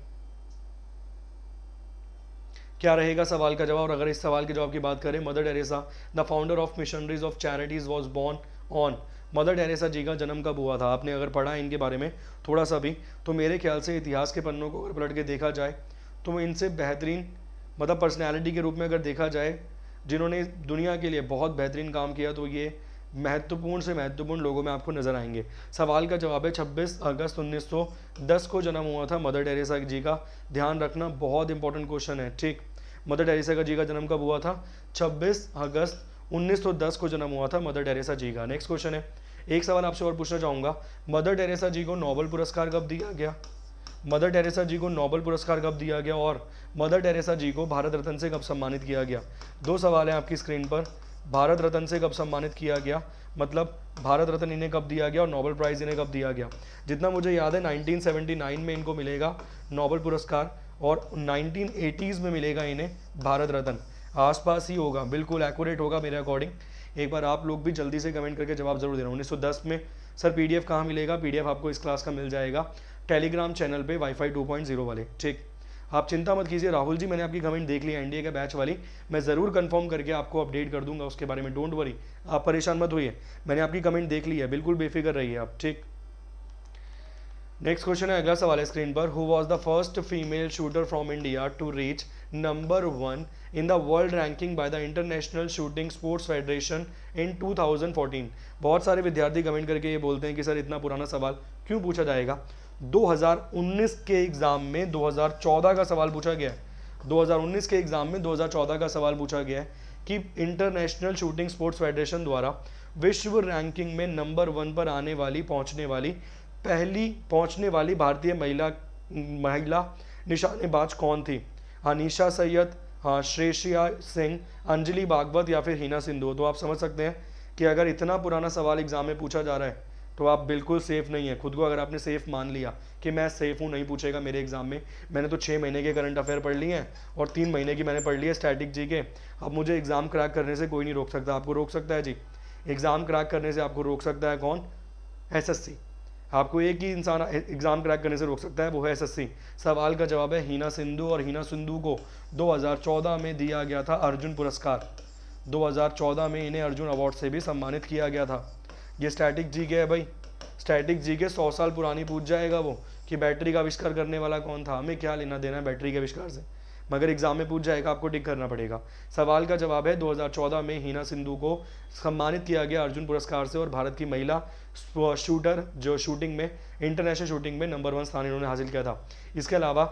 क्या रहेगा सवाल का जवाब और अगर इस सवाल के जवाब की बात करें Mother Teresa the founder of Missionaries of Charities was born on Mother Teresa ji का जन्म कब हुआ था आपने अगर पढ़ा इनके बारे में थोड़ा सा भी तो मेरे ख्याल से इतिहास के पन्नों को अगर पलट के देखा जाए तो इनसे बेहतरीन मतलब पर्सनैलिटी के रूप में अगर देखा जाए जिन्होंने दुनिया के लिए बहुत बेहतरीन काम किया तो ये महत्वपूर्ण से महत्वपूर्ण लोगों में आपको नज़र आएंगे सवाल का जवाब है 26 अगस्त 1910 को जन्म हुआ था मदर टेरेसा जी का ध्यान रखना बहुत इंपॉर्टेंट क्वेश्चन है ठीक मदर टेरेसा जी का जन्म कब हुआ था 26 अगस्त 1910 को जन्म हुआ था मदर टेरेसा जी का नेक्स्ट क्वेश्चन है एक सवाल आपसे और पूछना चाहूँगा मदर टेरेसा जी को नोबल पुरस्कार कब दिया गया मदर टेरेसा जी को नोबल पुरस्कार कब दिया गया और मदर टेरेसा जी को भारत रत्न से कब सम्मानित किया गया दो सवाल हैं आपकी स्क्रीन पर भारत रत्न से कब सम्मानित किया गया मतलब भारत रत्न इन्हें कब दिया गया और नोबल प्राइज़ इन्हें कब दिया गया जितना मुझे याद है 1979 में इनको मिलेगा नोबल पुरस्कार और 1980s में मिलेगा इन्हें भारत रत्न आसपास ही होगा बिल्कुल एक्यूरेट होगा मेरे अकॉर्डिंग एक बार आप लोग भी जल्दी से कमेंट करके जवाब जरूर दे हैं उन्नीस में सर पी डी कहाँ मिलेगा पी आपको इस क्लास का मिल जाएगा टेलीग्राम चैनल पे वाईफाई 2.0 वाले ठीक आप चिंता मत कीजिए राहुल जी मैंने आपकी कमेंट देख ली एनडीए का बैच वाली मैं ज़रूर कंफर्म करके आपको अपडेट कर दूंगा उसके बारे में डोंट वरी आप परेशान मत होइए मैंने आपकी कमेंट देख ली है बिल्कुल बेफिक्र रहिए आप ठीक नेक्स्ट क्वेश्चन है अगला सवाल है स्क्रीन पर who was the first female shooter from India to reach number 1 in the world ranking by the International Shooting Sports Federation in 2014 बहुत सारे विद्यार्थी कमेंट करके ये बोलते हैं कि सर इतना पुराना सवाल क्यों पूछा जाएगा 2019 के एग्ज़ाम में 2014 का सवाल पूछा गया है 2019 के एग्ज़ाम में 2014 का सवाल पूछा गया है कि इंटरनेशनल शूटिंग स्पोर्ट्स फेडरेशन द्वारा विश्व रैंकिंग में नंबर वन पर आने वाली पहुँचने वाली पहली पहुँचने वाली भारतीय महिला महिला निशानेबाज कौन थी हाँ निशा सैयद हाँ श्रेषिया सिंह अंजलि भागवत या फिर हीना सिंधु तो आप समझ सकते हैं कि अगर इतना पुराना सवाल एग्ज़ाम में पूछा जा रहा है तो आप बिल्कुल सेफ़ नहीं है खुद को अगर आपने सेफ़ मान लिया कि मैं सेफ़ हूँ नहीं पूछेगा मेरे एग्ज़ाम में मैंने तो छः महीने के करंट अफेयर पढ़ लिए हैं और तीन महीने की मैंने पढ़ ली है स्टैटिक जी के अब मुझे एग्ज़ाम क्रैक करने से कोई नहीं रोक सकता आपको रोक सकता है जी एग्ज़ाम क्रैक करने से आपको रोक सकता है कौन एस आपको एक ही इंसान एग्ज़ाम क्रैक करने से रोक सकता है वो है एसएससी सवाल का जवाब है हीना सिंधु और हीना सिंधु को 2014 में दिया गया था अर्जुन पुरस्कार 2014 में इन्हें अर्जुन अवार्ड से भी सम्मानित किया गया था ये स्टैटिक जी के है भाई स्टैटिक जी के सौ साल पुरानी पूछ जाएगा वो कि बैटरी का आविष्कार करने वाला कौन था हमें क्या लेना देना है बैटरी के आविष्कार से मगर एग्जाम में पूछ जाएगा आपको टिक करना पड़ेगा सवाल का जवाब है 2014 में हीना सिंधु को सम्मानित किया गया अर्जुन पुरस्कार से और भारत की महिला शूटर जो शूटिंग में इंटरनेशनल शूटिंग में नंबर वन स्थान इन्होंने हासिल किया था इसके अलावा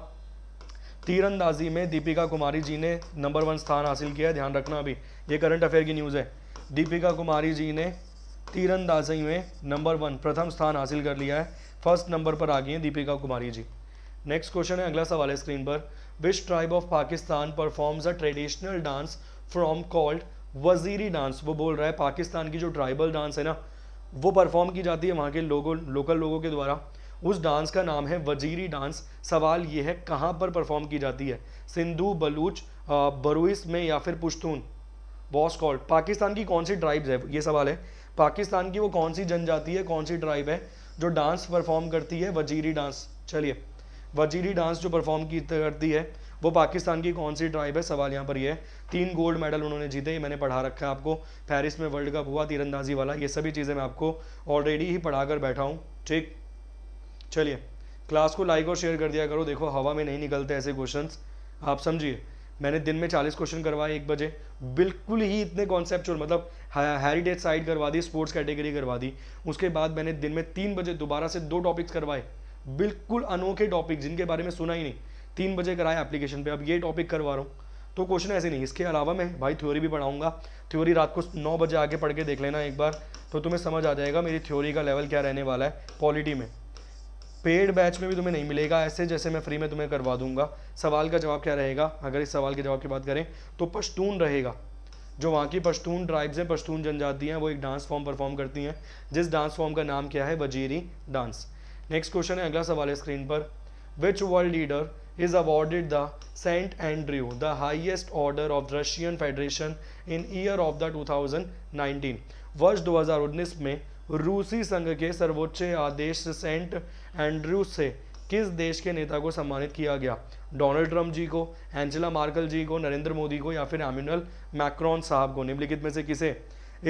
तीरंदाजी में दीपिका कुमारी जी ने नंबर वन स्थान हासिल किया है ध्यान रखना अभी ये करंट अफेयर की न्यूज़ है दीपिका कुमारी जी ने तीरंदाजी में नंबर वन प्रथम स्थान हासिल कर लिया है फर्स्ट नंबर पर आ गई हैं दीपिका कुमारी जी नेक्स्ट क्वेश्चन है अगला सवाल है स्क्रीन पर which tribe of Pakistan performs a traditional dance from called Waziri dance वो बोल रहा है पाकिस्तान की जो ट्राइबल डांस है ना वो परफॉर्म की जाती है वहाँ के लोगों लोकल लोगों के द्वारा उस डांस का नाम है वजीरी डांस सवाल ये है कहाँ पर परफॉर्म की जाती है सिंधु बलूच बरूस में या फिर पुश्तून बॉस कॉल्ड पाकिस्तान की कौन सी ट्राइब्स है ये सवाल है पाकिस्तान की वो कौन सी जनजाति है कौन सी ट्राइब है जो डांस परफॉर्म करती है वजीरी डांस चलिए वजीरी डांस जो परफॉर्म की करती है वो पाकिस्तान की कौन सी ट्राइब है सवाल यहाँ पर ये है तीन गोल्ड मेडल उन्होंने जीते ये मैंने पढ़ा रखा है आपको पेरिस में वर्ल्ड कप हुआ तीरंदाजी वाला ये सभी चीज़ें मैं आपको ऑलरेडी ही पढ़ा कर बैठा हूँ ठीक चलिए क्लास को लाइक और शेयर कर दिया करो देखो हवा में नहीं निकलते ऐसे क्वेश्चन आप समझिए मैंने दिन में चालीस क्वेश्चन करवाए एक बजे बिल्कुल ही इतने कॉन्सेप्चुअल मतलब हेरिटेज साइड करवा दी स्पोर्ट्स कैटेगरी करवा दी उसके बाद मैंने दिन में तीन बजे दोबारा से दो टॉपिक्स करवाए बिल्कुल अनोखे टॉपिक जिनके बारे में सुना ही नहीं तीन बजे कराया एप्लीकेशन पे अब ये टॉपिक करवा रहा हूँ तो क्वेश्चन ऐसे नहीं इसके अलावा मैं भाई थ्योरी भी पढ़ाऊंगा थ्योरी रात को नौ बजे आगे पढ़ के देख लेना एक बार तो तुम्हें समझ आ जाएगा मेरी थ्योरी का लेवल क्या रहने वाला है पॉलिटी में पेड बैच में भी तुम्हें नहीं मिलेगा ऐसे जैसे मैं फ्री में तुम्हें करवा दूंगा सवाल का जवाब क्या रहेगा अगर इस सवाल के जवाब की बात करें तो पश्तून रहेगा जो वहाँ की पश्तून ट्राइब्स हैं पश्तून जनजाति हैं वो एक डांस फॉर्म परफॉर्म करती हैं जिस डांस फॉर्म का नाम क्या है वजीरी डांस नेक्स्ट क्वेश्चन है अगला सवाल है स्क्रीन पर which world leader is awarded the St. Andrew, the highest order of Russian Federation in year of the 2019 वर्ष 2019 में रूसी संघ के सर्वोच्च आदेश सेंट एंड्रू से किस देश के नेता को सम्मानित किया गया डोनाल्ड ट्रंप जी को एंजेला मार्कल जी को नरेंद्र मोदी को या फिर एम्यूनल मैक्रॉन साहब को निम्नलिखित में से किसे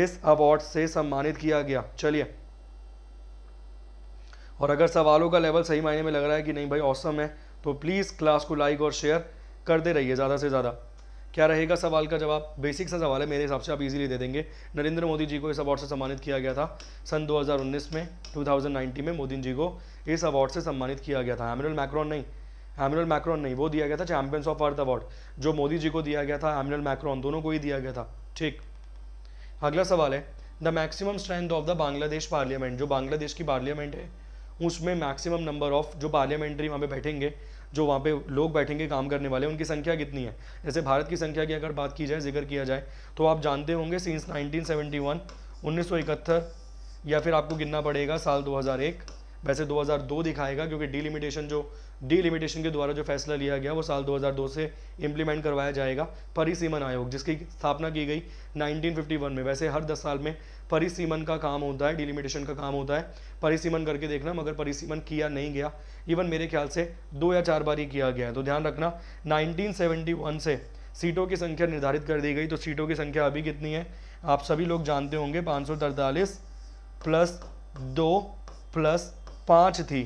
इस अवार्ड से सम्मानित किया गया चलिए और अगर सवालों का लेवल सही मायने में लग रहा है कि नहीं भाई औसम है तो प्लीज़ क्लास को लाइक और शेयर कर दे रहिए ज़्यादा से ज़्यादा क्या रहेगा सवाल का जवाब बेसिक सा सवाल है मेरे हिसाब से आप इजीली दे देंगे नरेंद्र मोदी जी को इस अवार्ड से सम्मानित किया गया था सन 2019 में 2019 में मोदी जी को इस अवार्ड से सम्मानित किया गया था एमिनल मैक्रॉन नहीं एमिनल मैक्रॉन नहीं वो दिया गया था चैंपियंस ऑफ अर्थ अवार्ड जो मोदी जी को दिया गया था एमिनल मैक्रॉन दोनों को ही दिया गया था ठीक अगला सवाल है the maximum strength of the Bangladesh parliament जो बांग्लादेश की पार्लियामेंट है उसमें मैक्सिमम नंबर ऑफ जो पार्लियामेंट्री वहाँ पे बैठेंगे जो वहाँ पे लोग बैठेंगे काम करने वाले उनकी संख्या कितनी है जैसे भारत की संख्या की अगर बात की जाए जिक्र किया जाए तो आप जानते होंगे सिंस 1971 1971 या फिर आपको गिनना पड़ेगा साल 2001 वैसे 2002 दिखाएगा क्योंकि डिलिमिटेशन जो डिलिमिटेशन के द्वारा जो फैसला लिया गया वो साल 2002 से इम्प्लीमेंट करवाया जाएगा परिसीमन आयोग जिसकी स्थापना की गई नाइनटीन में वैसे हर दस साल में परिसीमन का काम होता है डिलिमिटेशन का काम होता है परिसीमन करके देखना मगर परिसीमन किया नहीं गया इवन मेरे ख्याल से दो या चार बार ही किया गया है तो ध्यान रखना 1971 से सीटों की संख्या निर्धारित कर दी गई तो सीटों की संख्या अभी कितनी है आप सभी लोग जानते होंगे पाँच प्लस दो प्लस पाँच थी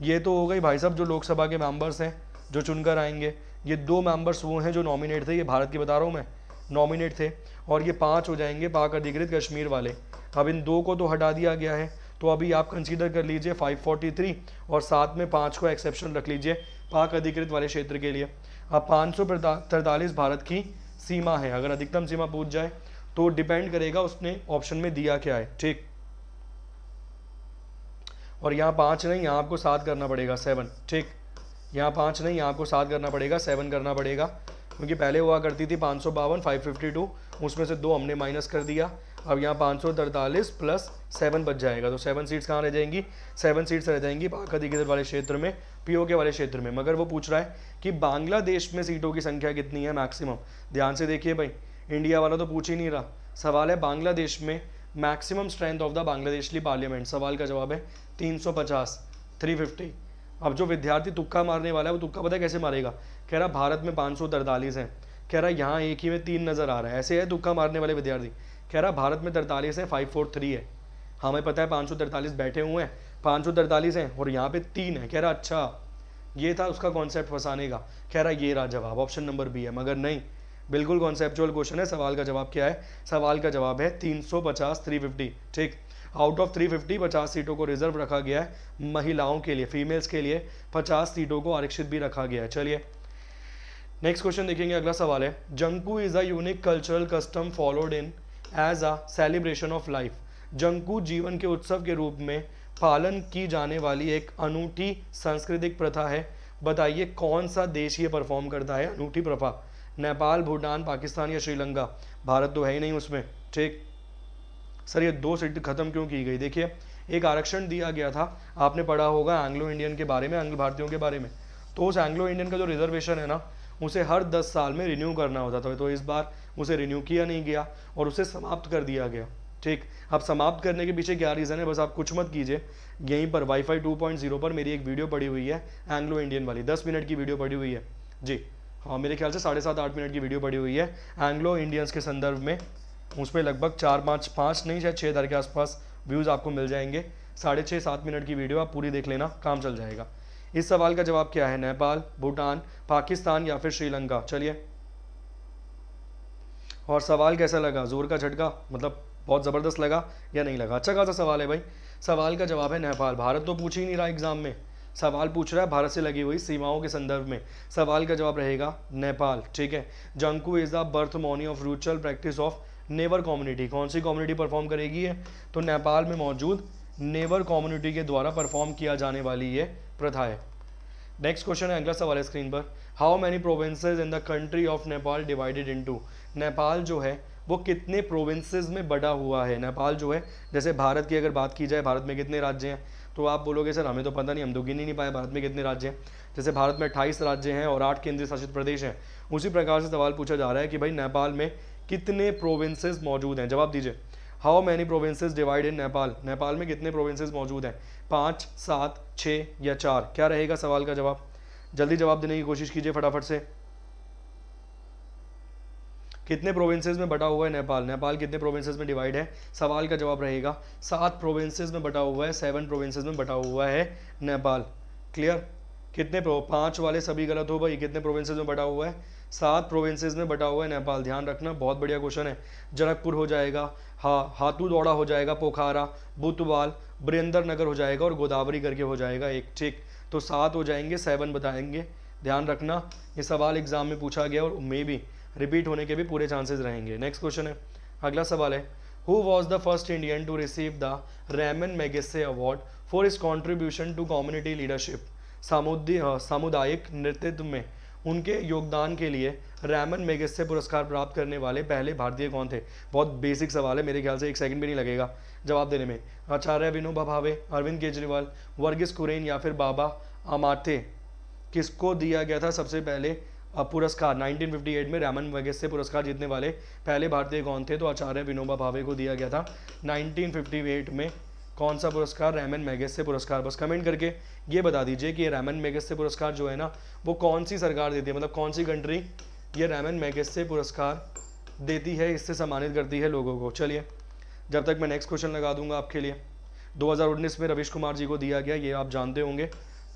ये तो हो गई भाई साहब जो लोकसभा के मेम्बर्स हैं जो चुनकर आएंगे ये दो मेंबर्स वो हैं जो नॉमिनेट थे ये भारत की बता रहा हूँ मैं नॉमिनेट थे और ये पाँच हो जाएंगे पाक अधिकृत कश्मीर वाले अब इन दो को तो हटा दिया गया है तो अभी आप कंसीडर कर लीजिए 543 और साथ में पाँच को एक्सेप्शन रख लीजिए पाक अधिकृत वाले क्षेत्र के लिए अब पाँच भारत की सीमा है अगर अधिकतम सीमा पूछ जाए तो डिपेंड करेगा उसने ऑप्शन में दिया क्या है ठीक और यहाँ पाँच नहीं यहाँ आपको सात करना पड़ेगा सेवन ठीक यहाँ पाँच नहीं यहाँ आपको सात करना पड़ेगा सेवन करना पड़ेगा क्योंकि पहले हुआ करती थी पाँच सौ बावन फाइव फिफ्टी टू उसमें से दो हमने माइनस कर दिया अब यहाँ पाँच सौ तरतालीस प्लस सेवन बच जाएगा तो सेवन सीट्स कहाँ रह जाएंगी सेवन सीट्स रह जाएंगी पाका दिग्गज वाले क्षेत्र में पीओके वाले क्षेत्र में मगर वो पूछ रहा है कि बांग्लादेश में सीटों की संख्या कितनी है मैक्सिमम ध्यान से देखिए भाई इंडिया वाला तो पूछ ही नहीं रहा सवाल है बांग्लादेश में maximum strength of the Bangladeshi parliament सवाल का जवाब है तीन सौ अब जो विद्यार्थी तुक्का मारने वाला है वो तुक्का पता है कैसे मारेगा कह रहा भारत में पाँच सौ है कह रहा यहाँ एक ही में तीन नज़र आ रहा है ऐसे है दुखा मारने वाले विद्यार्थी कह रहा भारत में तरतालीस है फाइव फोर थ्री है हमें पता है पाँच सौ तरतालीस बैठे हुए हैं पाँच सौ तरतालीस हैं और यहाँ पे तीन है कह रहा अच्छा ये था उसका कॉन्सेप्ट फंसाने का कह रहा ये रहा जवाब ऑप्शन नंबर बी है मगर नहीं बिल्कुल कॉन्सेप्चुअल क्वेश्चन है सवाल का जवाब क्या है सवाल का जवाब है तीन सौ पचास थ्री फिफ्टी ठीक आउट ऑफ थ्री फिफ्टी पचास सीटों को रिजर्व रखा गया है महिलाओं के लिए फीमेल्स के लिए पचास सीटों को आरक्षित भी रखा गया है चलिए नेक्स्ट क्वेश्चन देखेंगे अगला सवाल है Janku is a unique cultural custom followed in as a celebration of life Janku जीवन के उत्सव के रूप में पालन की जाने वाली एक अनूठी सांस्कृतिक प्रथा है बताइए कौन सा देश ये परफॉर्म करता है अनूठी प्रथा नेपाल भूटान पाकिस्तान या श्रीलंका भारत तो है ही नहीं उसमें ठीक सर ये दो सीट खत्म क्यों की गई देखिए एक आरक्षण दिया गया था आपने पढ़ा होगा एंग्लो इंडियन के बारे में एंग्लो भारतीयों के बारे में तो उस एंग्लो इंडियन का जो रिजर्वेशन है ना उसे हर दस साल में रिन्यू करना होता था तो इस बार उसे रिन्यू किया नहीं गया और उसे समाप्त कर दिया गया ठीक अब समाप्त करने के पीछे क्या रीज़न है बस आप कुछ मत कीजिए यहीं पर वाईफाई 2.0 पर मेरी एक वीडियो पड़ी हुई है एंग्लो इंडियन वाली दस मिनट की वीडियो पड़ी हुई है जी हाँ मेरे ख्याल से साढ़े सात आठ मिनट की वीडियो पड़ी हुई है एंग्लो इंडियंस के संदर्भ में उसमें लगभग चार पाँच पाँच नहीं शायद छः हज़ार के आसपास व्यूज़ आपको मिल जाएंगे साढ़े छः सात मिनट की वीडियो आप पूरी देख लेना काम चल जाएगा इस सवाल का जवाब क्या है नेपाल भूटान पाकिस्तान या फिर श्रीलंका चलिए और सवाल कैसा लगा जोर का झटका मतलब बहुत ज़बरदस्त लगा या नहीं लगा अच्छा खासा सवाल है भाई सवाल का जवाब है नेपाल भारत तो पूछ ही नहीं रहा एग्ज़ाम में सवाल पूछ रहा है भारत से लगी हुई सीमाओं के संदर्भ में सवाल का जवाब रहेगा नेपाल ठीक है Janku is the ceremony of ritual practice of Newar community कौन सी कम्युनिटी परफॉर्म करेगी है तो नेपाल में मौजूद नेबर कम्युनिटी के द्वारा परफॉर्म किया जाने वाली ये प्रथा है नेक्स्ट क्वेश्चन है अगला सवाल है स्क्रीन पर how many provinces in the country of Nepal divided in Nepal जो है वो कितने प्रोविंसेज में बढ़ा हुआ है नेपाल जो है जैसे भारत की अगर बात की जाए भारत में कितने राज्य हैं तो आप बोलोगे सर हमें तो पता नहीं हम तो गिन ही नहीं पाए भारत में कितने राज्य हैं जैसे भारत में अट्ठाईस राज्य हैं और आठ केंद्रीय शासित प्रदेश हैं उसी प्रकार से सवाल पूछा जा रहा है कि भाई नेपाल में कितने प्रोविंसेज मौजूद हैं जवाब दीजिए how many provinces divide in Nepal Nepal में कितने प्रोविंसेस मौजूद हैं पाँच सात छः या चार क्या रहेगा सवाल का जवाब जल्दी जवाब देने की कोशिश कीजिए फटाफट से कितने प्रोविंसेस में बटा हुआ है नेपाल नेपाल कितने प्रोविंसेस में डिवाइड है सवाल का जवाब रहेगा सात प्रोविंसेज में बटा हुआ है सेवन प्रोविंसेज में बटा हुआ है नेपाल क्लियर कितने पांच वाले सभी गलत हो भाई कितने प्रोविंसेज में बटा हुआ है सात प्रोविंसेज में बटा हुआ है नेपाल ध्यान रखना बहुत बढ़िया क्वेश्चन है जनकपुर हो जाएगा हा हाथू दौड़ा हो जाएगा पोखारा बुतवाल बरेंद्र नगर हो जाएगा और गोदावरी करके हो जाएगा एक ठीक तो सात हो जाएंगे सेवन बताएंगे ध्यान रखना ये सवाल एग्जाम में पूछा गया और मे भी रिपीट होने के भी पूरे चांसेस रहेंगे नेक्स्ट क्वेश्चन है अगला सवाल है who was the first Indian to receive the Ramon Magsaysay award for his contribution to community leadership सामुदायिक नेतृत्व में उनके योगदान के लिए रैमन मेगस से पुरस्कार प्राप्त करने वाले पहले भारतीय कौन थे बहुत बेसिक सवाल है मेरे ख्याल से एक सेकंड भी नहीं लगेगा जवाब देने में आचार्य विनोबा भावे अरविंद केजरीवाल वर्गिस कुरेन या फिर बाबा अमाथे किसको दिया गया था सबसे पहले पुरस्कार 1958 में रैमन मेगस से पुरस्कार जीतने वाले पहले भारतीय कौन थे तो आचार्य विनोबा भावे को दिया गया था नाइनटीन में कौन सा पुरस्कार रैमन मैगस से पुरस्कार बस कमेंट करके ये बता दीजिए कि रैमन मैगस से पुरस्कार जो है ना वो कौन सी सरकार देती है मतलब कौन सी कंट्री ये रैमन मैगस से पुरस्कार देती है इससे सम्मानित करती है लोगों को चलिए जब तक मैं नेक्स्ट क्वेश्चन लगा दूंगा आपके लिए 2019 में रविश कुमार जी को दिया गया ये आप जानते होंगे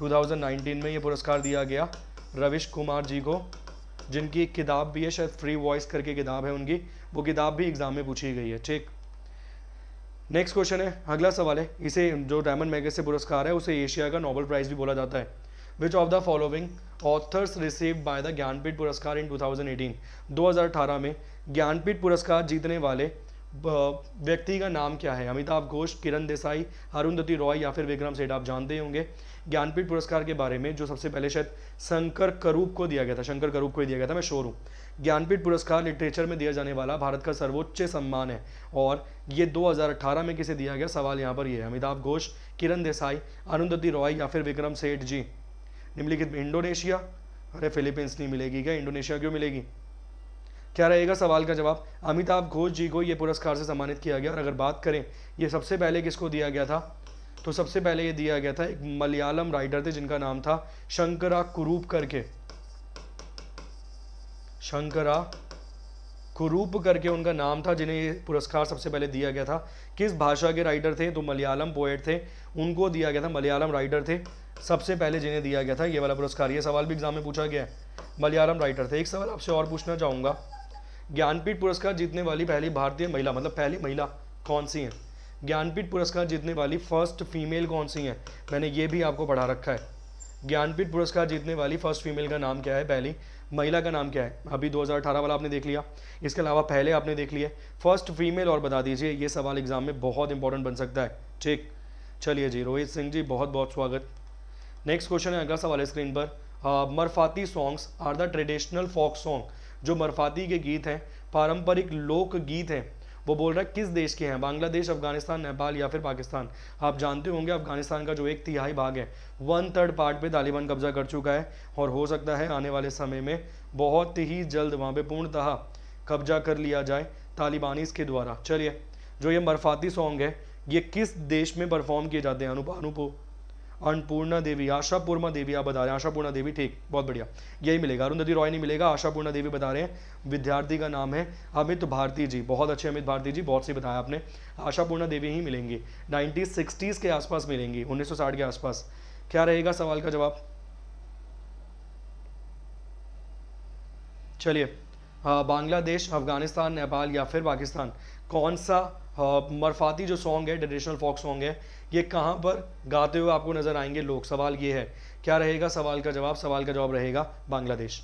2019 में ये पुरस्कार दिया गया रविश कुमार जी को जिनकी एक किताब भी है शायद फ्री वॉइस करके किताब है उनकी वो किताब भी एग्ज़ाम में पूछी गई है ठीक नेक्स्ट क्वेश्चन है अगला सवाल है इसे जो डायमंड मैगस से पुरस्कार है उसे एशिया का नोबल प्राइज़ भी बोला जाता है which of the following authors receive by the Jnanpith पुरस्कार इन 2018 2018 में ज्ञानपीठ पुरस्कार जीतने वाले व्यक्ति का नाम क्या है अमिताभ घोष किरण देसाई अरुंधति रॉय या फिर विक्रम सेठ आप जानते होंगे ज्ञानपीठ पुरस्कार के बारे में जो सबसे पहले शायद शंकर करूप को दिया गया था शंकर करूप को ही दिया गया था मैं शोर हूँ ज्ञानपीठ पुरस्कार लिटरेचर में दिया जाने वाला भारत का सर्वोच्च सम्मान है और ये 2018 में किसे दिया गया सवाल यहाँ पर ये है अमिताभ घोष किरण देसाई अरुंधति रॉय या फिर विक्रम सेठ जी निम्नलिखित इंडोनेशिया अरे फिलीपींस नहीं मिलेगी क्या इंडोनेशिया क्यों मिलेगी क्या रहेगा सवाल का जवाब अमिताभ घोष जी को ये पुरस्कार से सम्मानित किया गया और अगर बात करें ये सबसे पहले किसको दिया गया था तो सबसे पहले ये दिया गया था एक मलयालम राइटर थे जिनका नाम था शंकरा कुरूप करके शंकरा कुरूप करके उनका नाम था जिन्हें ये पुरस्कार सबसे पहले दिया गया था किस भाषा के राइटर थे तो मलयालम पोएट थे उनको दिया गया था मलयालम राइटर थे सबसे पहले जिन्हें दिया गया था ये वाला पुरस्कार ये सवाल भी एग्जाम में पूछा गया है मलयालम राइटर थे एक सवाल आपसे और पूछना चाहूँगा ज्ञानपीठ पुरस्कार जीतने वाली पहली भारतीय महिला मतलब पहली महिला कौन सी है ज्ञानपीठ पुरस्कार जीतने वाली फर्स्ट फीमेल कौन सी है मैंने ये भी आपको पढ़ा रखा है ज्ञानपीठ पुरस्कार जीतने वाली फर्स्ट फीमेल का नाम क्या है पहली महिला का नाम क्या है अभी 2018 वाला आपने देख लिया इसके अलावा पहले आपने देख लिए फर्स्ट फीमेल और बता दीजिए ये सवाल एग्जाम में बहुत इंपॉर्टेंट बन सकता है ठीक चलिए जी रोहित सिंह जी बहुत बहुत स्वागत नेक्स्ट क्वेश्चन है अगला सवाल स्क्रीन पर Marfati songs are the traditional folk song जो मरफाती के गीत हैं पारंपरिक लोक गीत हैं वो बोल रहा है किस देश के हैं बांग्लादेश अफगानिस्तान नेपाल या फिर पाकिस्तान आप जानते होंगे अफगानिस्तान का जो एक तिहाई भाग है वन थर्ड पार्ट पे तालिबान कब्जा कर चुका है और हो सकता है आने वाले समय में बहुत ही जल्द वहाँ पर पूर्णतः कब्जा कर लिया जाए तालिबानीज़ के द्वारा चलिए जो ये मरफाती सॉन्ग है ये किस देश में परफॉर्म किए जाते हैं अनुपा अनुपो अन्नपूर्णा देवी आशापूर्णा देवी आप बता रहे हैं आशापूर्णा देवी ठीक बहुत बढ़िया यही मिलेगा अरुंधति रॉय नहीं मिलेगा आशापूर्णा देवी बता रहे हैं विद्यार्थी का नाम है अमित भारती जी बहुत अच्छे अमित भारती जी बहुत सी बताया आपने आशापूर्णा देवी ही मिलेंगी नाइनटीन सिक्सटीज़ के आसपास मिलेंगी उन्नीस के आसपास क्या रहेगा सवाल का जवाब चलिए बांग्लादेश अफगानिस्तान नेपाल या फिर पाकिस्तान कौन सा मरफाती जो सॉन्ग है ट्रेडिशनल फॉक सॉन्ग है ये कहाँ पर गाते हुए आपको नज़र आएंगे लोग सवाल ये है क्या रहेगा सवाल का जवाब सवाल का जवाब रहेगा बांग्लादेश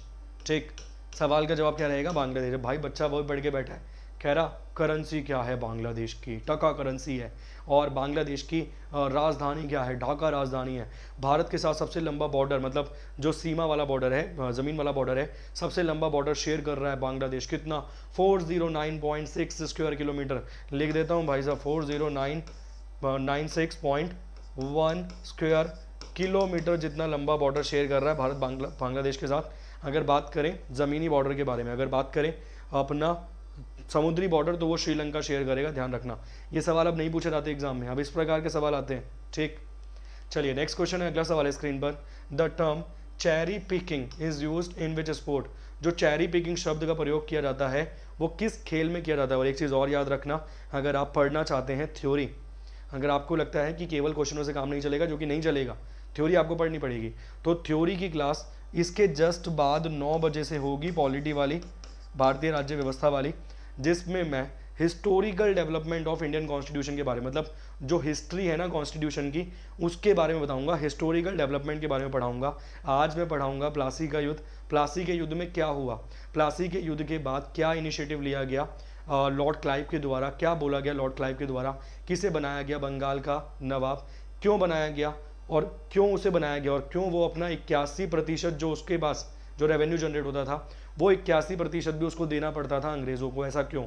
ठीक सवाल का जवाब क्या रहेगा बांग्लादेश भाई बच्चा बहुत बढ़ के बैठा है कह रहा करेंसी क्या है बांग्लादेश की टका करेंसी है और बांग्लादेश की राजधानी क्या है ढाका राजधानी है भारत के साथ सबसे लंबा बॉर्डर मतलब जो सीमा वाला बॉर्डर है ज़मीन वाला बॉर्डर है सबसे लंबा बॉर्डर शेयर कर रहा है बांग्लादेश कितना 409.6 स्क्वायर किलोमीटर लिख देता हूँ भाई साहब 409 nine six point one square kilometre जितना लंबा बॉर्डर शेयर कर रहा है भारत बांग्ला बांग्लादेश के साथ अगर बात करें ज़मीनी बॉर्डर के बारे में अगर बात करें अपना समुद्री बॉर्डर तो वो श्रीलंका शेयर करेगा ध्यान रखना ये सवाल अब नहीं पूछे जाते एग्जाम में अब इस प्रकार के सवाल आते हैं ठीक चलिए नेक्स्ट क्वेश्चन है अगला सवाल है स्क्रीन पर the term cherry picking is use in which sport जो चैरी पिकिंग शब्द का प्रयोग किया जाता है वो किस खेल में किया जाता है और एक चीज़ और याद रखना अगर आप पढ़ना चाहते हैं थ्योरी अगर आपको लगता है कि केवल क्वेश्चनों से काम नहीं चलेगा जो कि नहीं चलेगा थ्योरी आपको पढ़नी पड़ेगी तो थ्योरी की क्लास इसके जस्ट बाद नौ बजे से होगी पॉलिटी वाली भारतीय राज्य व्यवस्था वाली जिसमें मैं historical development of Indian constitution के बारे में मतलब जो हिस्ट्री है ना कॉन्स्टिट्यूशन की उसके बारे में बताऊंगा हिस्टोरिकल डेवलपमेंट के बारे में पढ़ाऊंगा आज मैं पढ़ाऊंगा प्लासी का युद्ध प्लासी के युद्ध में क्या हुआ प्लासी के युद्ध के बाद क्या इनिशिएटिव लिया गया लॉर्ड क्लाइव के द्वारा क्या बोला गया लॉर्ड क्लाइव के द्वारा किसे बनाया गया बंगाल का नवाब क्यों बनाया गया और क्यों उसे बनाया गया और क्यों वो अपना इक्यासी प्रतिशत जो उसके पास जो रेवेन्यू जनरेट होता था वो इक्यासी प्रतिशत भी उसको देना पड़ता था अंग्रेज़ों को ऐसा क्यों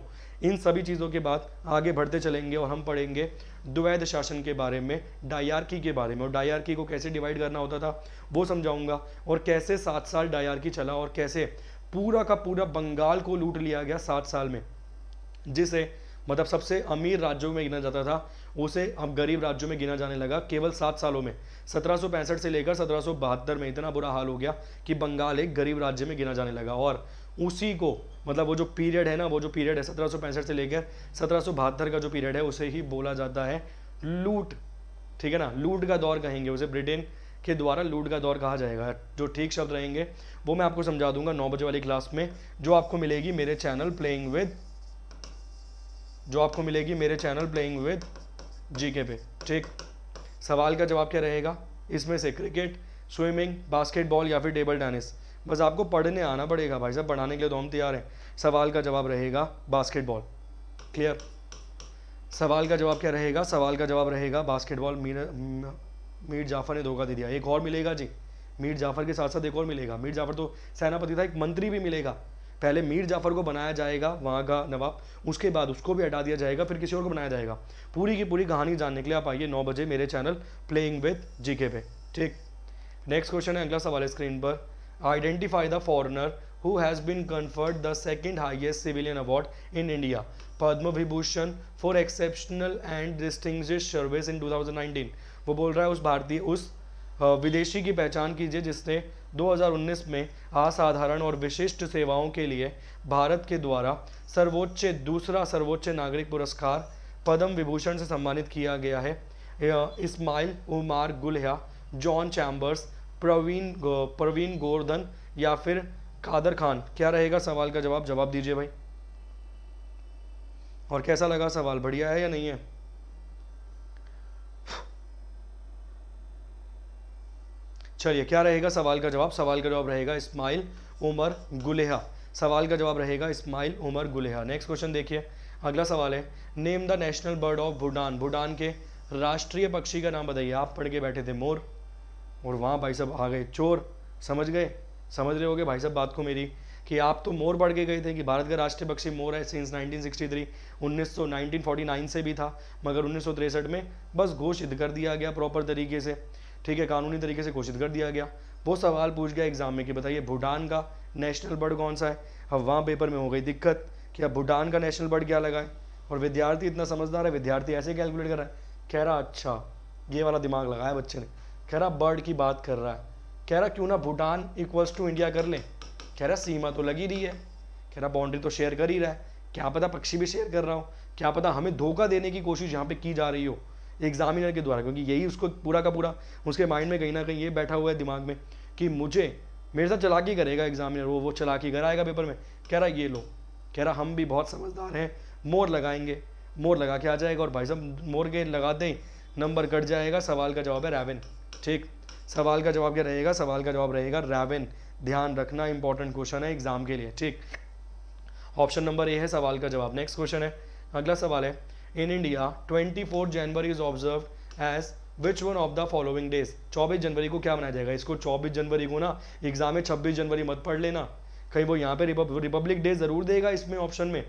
इन सभी चीज़ों के बाद आगे बढ़ते चलेंगे और हम पढ़ेंगे द्वैध शासन के बारे में डायार्की के बारे में और डायार्की को कैसे डिवाइड करना होता था वो समझाऊंगा और कैसे सात साल डायार्की चला और कैसे पूरा का पूरा बंगाल को लूट लिया गया सात साल में जिसे मतलब सबसे अमीर राज्यों में गिना जाता था उसे अब गरीब राज्यों में गिना जाने लगा केवल सात सालों में सत्रह से लेकर सत्रह में इतना बुरा हाल हो गया कि बंगाल एक गरीब राज्य में गिना जाने लगा और उसी को मतलब वो जो पीरियड है ना वो जो पीरियड है सत्रह से लेकर सत्रह का जो पीरियड है उसे ही बोला जाता है लूट ठीक है ना लूट का दौर कहेंगे उसे ब्रिटेन के द्वारा लूट का दौर कहा जाएगा जो ठीक शब्द रहेंगे वो मैं आपको समझा दूंगा नौ बजे वाली क्लास में जो आपको मिलेगी मेरे चैनल प्लेइंग विद जो आपको मिलेगी मेरे चैनल प्लेइंग विद जीके पे ठीक सवाल का जवाब क्या रहेगा इसमें से क्रिकेट स्विमिंग बास्केटबॉल या फिर टेबल टेनिस बस आपको पढ़ने आना पड़ेगा भाई साहब पढ़ाने के लिए तो हम तैयार हैं सवाल का जवाब रहेगा बास्केटबॉल क्लियर सवाल का जवाब क्या रहेगा सवाल का जवाब रहेगा बास्केटबॉल मीर मीर जाफ़र ने धोखा दे दिया एक और मिलेगा जी मीर जाफ़र के साथ साथ एक और मिलेगा मीर जाफ़र तो सेनापति था एक मंत्री भी मिलेगा पहले मीर जाफ़र को बनाया जाएगा वहाँ का नवाब उसके बाद उसको भी हटा दिया जाएगा फिर किसी और को बनाया जाएगा पूरी की पूरी कहानी जानने के लिए आप आइए नौ बजे मेरे चैनल प्लेइंग विद जी पे ठीक नेक्स्ट क्वेश्चन है अगला सवाल स्क्रीन पर identify the foreigner who conferred the second highest civilian award in India Padma Vibhushan for exceptional and distinguished service in two thousand nineteen वो बोल रहा है उस भारतीय उस विदेशी की पहचान कीजिए जिसने 2019 में असाधारण और विशिष्ट सेवाओं के लिए भारत के द्वारा सर्वोच्च दूसरा सर्वोच्च नागरिक पुरस्कार पद्म विभूषण से सम्मानित किया गया है Ismail Omar Guelleh John Chambers Pravin Pravin Gordhan या फिर कादर खान क्या रहेगा सवाल का जवाब जवाब दीजिए भाई और कैसा लगा सवाल बढ़िया है या नहीं है चलिए क्या रहेगा सवाल का जवाब सवाल का जवाब रहेगा इस्माइल उमर गुलेहा सवाल का जवाब रहेगा Ismail Omar Guelleh next question देखिए अगला सवाल है name the national bird of Bhutan Bhutan के राष्ट्रीय पक्षी का नाम बताइए आप पढ़ के बैठे थे मोर और वहाँ भाई साहब आ गए चोर समझ गए समझ रहे हो भाई साहब बात को मेरी कि आप तो मोर पढ़ के गए थे कि भारत का राष्ट्रीय पक्षी मोर है सिंस 1963 1900 1949 से भी था मगर उन्नीस में बस घोषित कर दिया गया प्रॉपर तरीके से ठीक है कानूनी तरीके से घोषित कर दिया गया वो सवाल पूछ गया एग्ज़ाम में कि बताइए भूटान का नेशनल बर्ड कौन सा है अब वहाँ पेपर में हो गई दिक्कत कि अब भूटान का नेशनल बर्ड क्या लगाए और विद्यार्थी इतना समझदार है विद्यार्थी ऐसे कैलकुलेट कर रहा है कह रहा अच्छा ये वाला दिमाग लगाया बच्चे ने कह रहा बर्ड की बात कर रहा है कह रहा क्यों ना भूटान इक्वल्स टू इंडिया कर ले कह रहा सीमा तो लगी रही है कह रहा बाउंड्री तो शेयर कर ही रहा है क्या पता पक्षी भी शेयर कर रहा हो क्या पता हमें धोखा देने की कोशिश यहाँ पे की जा रही हो एग्जामिनर के द्वारा क्योंकि यही उसको पूरा का पूरा उसके माइंड में कहीं ना कहीं ये बैठा हुआ है दिमाग में कि मुझे मेरे साथ चलाकी करेगा एग्जामिनर वो वो चलाकी कराएगा पेपर में कह रहा ये लो कह रहा हम भी बहुत समझदार हैं मोर लगाएंगे मोर लगा के आ जाएगा और भाई साहब मोर के लगा दें नंबर कट जाएगा सवाल का जवाब है रेवन ठीक सवाल का जवाब क्या रहेगा सवाल का जवाब रहेगा रेवन ध्यान रखना इंपॉर्टेंट क्वेश्चन है एग्जाम के लिए ठीक ऑप्शन नंबर ए है सवाल का जवाब नेक्स्ट क्वेश्चन है अगला सवाल है India twenty 24 January is observe as which one of the following days 24 जनवरी को क्या मनाया जाएगा इसको 24 जनवरी को ना एग्जाम में छब्बीस जनवरी मत पढ़ लेना कहीं वो यहाँ पे रिपब्लिक डे ज़रूर देगा इसमें ऑप्शन में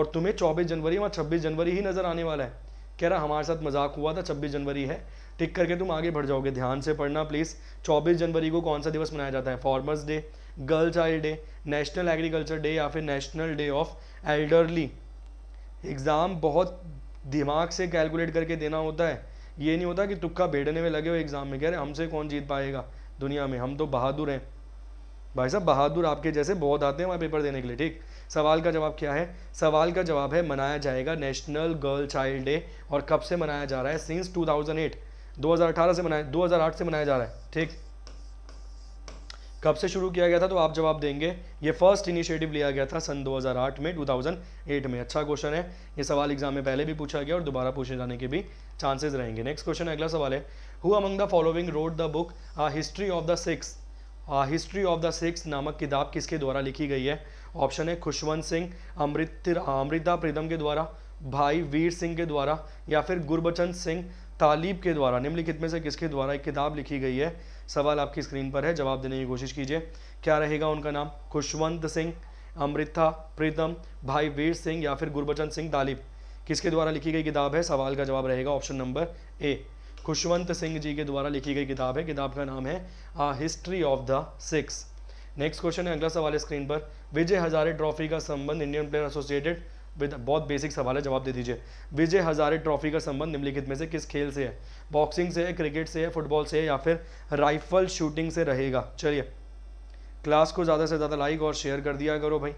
और तुम्हें 24 जनवरी वहाँ 26 जनवरी ही नज़र आने वाला है कह रहा हमारे साथ मजाक हुआ था 26 जनवरी है टिक करके तुम आगे बढ़ जाओगे ध्यान से पढ़ना प्लीज़ 24 जनवरी को कौन सा दिवस मनाया जाता है farmers day girl child day national agriculture day या फिर national day of elderly exam बहुत दिमाग से कैलकुलेट करके देना होता है ये नहीं होता कि तुक्का भेड़ने में लगे हो एग्ज़ाम में कह रहे हमसे कौन जीत पाएगा दुनिया में हम तो बहादुर हैं भाई साहब बहादुर आपके जैसे बहुत आते हैं वहाँ पेपर देने के लिए ठीक सवाल का जवाब क्या है सवाल का जवाब है मनाया जाएगा नेशनल गर्ल चाइल्ड डे और कब से मनाया जा रहा है सिंस 2008 2018 से मनाया 2008 से मनाया जा रहा है ठीक कब से शुरू किया गया था तो आप जवाब देंगे ये फर्स्ट इनिशिएटिव लिया गया था सन 2008 में 2008 में अच्छा क्वेश्चन है ये सवाल एग्जाम में पहले भी पूछा गया और दोबारा पूछे जाने के भी चांसेस रहेंगे नेक्स्ट क्वेश्चन अगला सवाल है who among the following wrote the book a history of the Sikhs history of the Sikhs नामक किताब किसके द्वारा लिखी गई है ऑप्शन है खुशवंत सिंह अमृत अमृता प्रीतम के द्वारा भाई वीर सिंह के द्वारा या फिर गुरबचन सिंह तालीब के द्वारा निम्नलिखित में से किसके द्वारा एक किताब लिखी गई है सवाल आपकी स्क्रीन पर है जवाब देने की कोशिश कीजिए क्या रहेगा उनका नाम खुशवंत सिंह अमृता प्रीतम भाई वीर सिंह या फिर गुरबचन सिंह तालीब किसके द्वारा लिखी गई किताब है सवाल का जवाब रहेगा option number A Khushwant Singh ji के द्वारा लिखी गई किताब है किताब का नाम है a history of the Sikhs next question है अगला सवाल स्क्रीन पर विजय हजारे ट्रॉफी का संबंध इंडियन प्लेयर एसोसिएटेड विद बहुत बेसिक सवाल है जवाब दे दीजिए विजय हजारे ट्रॉफी का संबंध निम्नलिखित में से किस खेल से है बॉक्सिंग से है क्रिकेट से है फुटबॉल से है या फिर राइफल शूटिंग से रहेगा चलिए क्लास को ज़्यादा से ज़्यादा लाइक और शेयर कर दिया करो भाई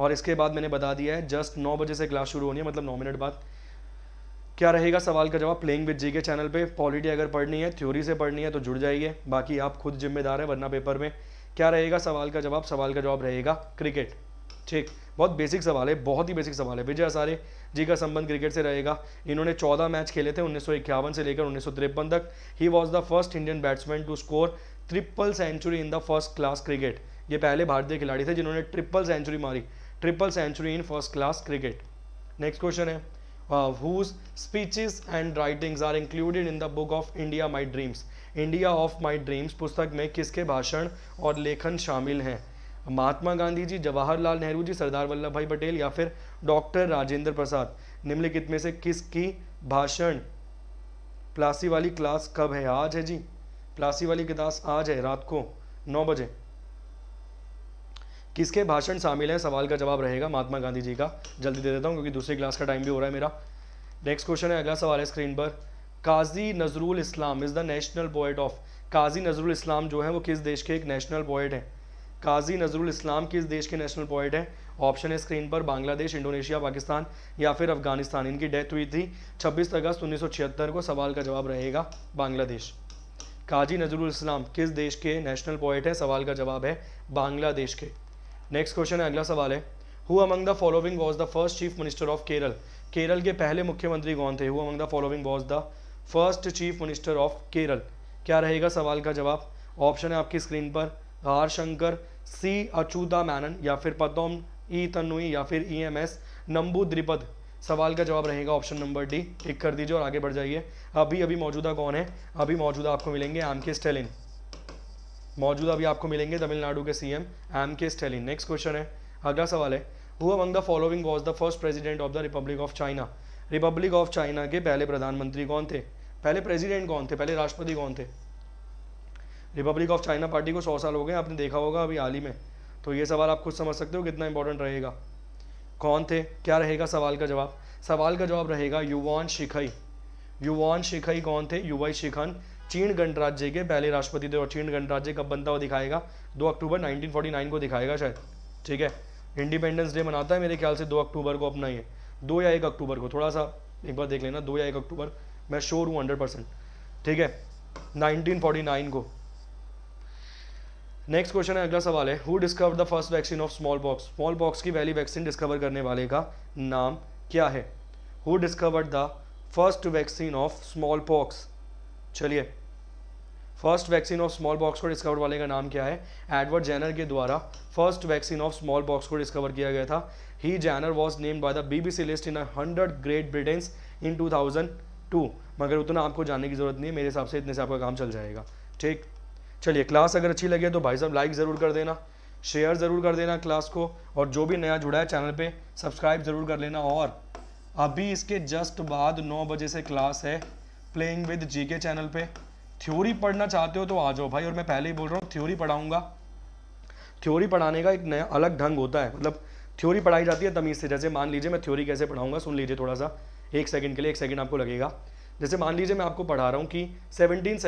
और इसके बाद मैंने बता दिया है जस्ट नौ बजे से क्लास शुरू होनी है मतलब नौ मिनट बाद क्या रहेगा सवाल का जवाब प्लेइंग विद जी के चैनल पे पॉलिटी अगर पढ़नी है थ्योरी से पढ़नी है तो जुड़ जाइए बाकी आप खुद जिम्मेदार हैं वरना पेपर में क्या रहेगा सवाल का जवाब सवाल का जवाब रहेगा क्रिकेट ठीक बहुत बेसिक सवाल है बहुत ही बेसिक सवाल है विजय हजारे जी का संबंध क्रिकेट से रहेगा इन्होंने 14 मैच खेले थे उन्नीस से लेकर उन्नीस तक he was the first Indian batsman to score triple century in the first class cricket ये पहले भारतीय खिलाड़ी थे जिन्होंने ट्रिपल सेंचुरी मारी triple century in first class cricket next question है whose speeches and writings are included in the book of India my dreams India of my dreams पुस्तक में किसके भाषण और लेखन शामिल हैं महात्मा गांधी जी जवाहरलाल नेहरू जी सरदार वल्लभ भाई पटेल या फिर डॉक्टर राजेंद्र प्रसाद निम्नलिखित में से किसकी भाषण प्लासी वाली क्लास कब है आज है जी प्लासी वाली क्लास आज है रात को नौ बजे किसके भाषण शामिल है सवाल का जवाब रहेगा महात्मा गांधी जी का जल्दी दे देता हूँ क्योंकि दूसरी क्लास का टाइम भी हो रहा है मेरा नेक्स्ट क्वेश्चन है अगला सवाल है स्क्रीन पर Kazi Nazrul Islam is the national poet of Kazi Nazrul Islam जो है वो किस देश के एक नेशनल पोएट है काजी नजरुल इस्लाम किस देश के नेशनल पॉइंट है ऑप्शन है स्क्रीन पर बांग्लादेश इंडोनेशिया पाकिस्तान या फिर अफगानिस्तान इनकी डेथ हुई थी 26 अगस्त उन्नीस को सवाल का जवाब रहेगा बांग्लादेश काजी नजरुल इस्लाम किस देश के नेशनल पॉइंट है सवाल का जवाब है बांग्लादेश के नेक्स्ट क्वेश्चन है अगला सवाल है who among the following was the first chief minister of Kerala Kerala के पहले मुख्यमंत्री कौन थे who among the following was the first chief minister of Kerala क्या रहेगा सवाल का जवाब ऑप्शन है आपकी स्क्रीन पर आर शंकर सी अचूदा मैनन या फिर पतोम ई तनुई या फिर ई एम एस नंबू द्रिपद सवाल का जवाब रहेगा ऑप्शन नंबर डी टिक कर दीजिए और आगे बढ़ जाइए अभी अभी मौजूदा कौन है अभी मौजूदा आपको मिलेंगे एम के स्टेलिन मौजूदा अभी आपको मिलेंगे तमिलनाडु के C M M K Stalin next question है अगला सवाल है who among the following was the first president of the republic of China republic of China के पहले प्रधानमंत्री कौन थे पहले प्रेसिडेंट कौन थे पहले राष्ट्रपति कौन थे रिपब्लिक ऑफ चाइना पार्टी को सौ साल हो गए आपने देखा होगा अभी हाल ही में तो ये सवाल आप खुद समझ सकते हो कितना इंपॉर्टेंट रहेगा कौन थे क्या रहेगा सवाल का जवाब सवाल का जवाब रहेगा युवान शिखई युवान शिखई कौन थे युवाई शिखन चीन गणराज्य के पहले राष्ट्रपति थे और चीन गणराज्य कब बनता हुआ दिखाएगा दो अक्टूबर 1949 को दिखाएगा शायद ठीक है इंडिपेंडेंस डे मनाता है मेरे ख्याल से दो अक्टूबर को अपना ही है दो या एक अक्टूबर को थोड़ा सा एक बार देख लेना दो या एक अक्टूबर मैं श्योर हूँ हंड्रेड परसेंट ठीक है नाइन को नेक्स्ट क्वेश्चन है अगला सवाल है who discover the first vaccine of small pox small pox की पहली वैक्सीन डिस्कवर करने वाले का नाम क्या है who discover the first vaccine of small pox चलिए first vaccine of small pox को डिस्कवर वाले का नाम क्या है एडवर्ड जैनर के द्वारा first vaccine of small pox को डिस्कवर किया गया था he Jenner was named by the BBC list in hundred great Britons in 2002 मगर उतना आपको जानने की जरूरत नहीं है मेरे हिसाब से इतने से आपका काम चल जाएगा ठीक चलिए क्लास अगर अच्छी लगे तो भाई साहब लाइक ज़रूर कर देना शेयर ज़रूर कर देना क्लास को और जो भी नया जुड़ा है चैनल पे सब्सक्राइब ज़रूर कर लेना और अभी इसके जस्ट बाद नौ बजे से क्लास है प्लेइंग विद जी के चैनल पे थ्योरी पढ़ना चाहते हो तो आ जाओ भाई और मैं पहले ही बोल रहा हूँ थ्योरी पढ़ाऊँगा थ्योरी पढ़ाने का एक नया अलग ढंग होता है मतलब थ्योरी पढ़ाई जाती है तमीज़ से जैसे मान लीजिए मैं थ्योरी कैसे पढ़ाऊँगा सुन लीजिए थोड़ा सा एक सेकेंड के लिए एक सेकेंड आपको लगेगा जैसे मान लीजिए मैं आपको पढ़ा रहा हूँ कि सेवनटीन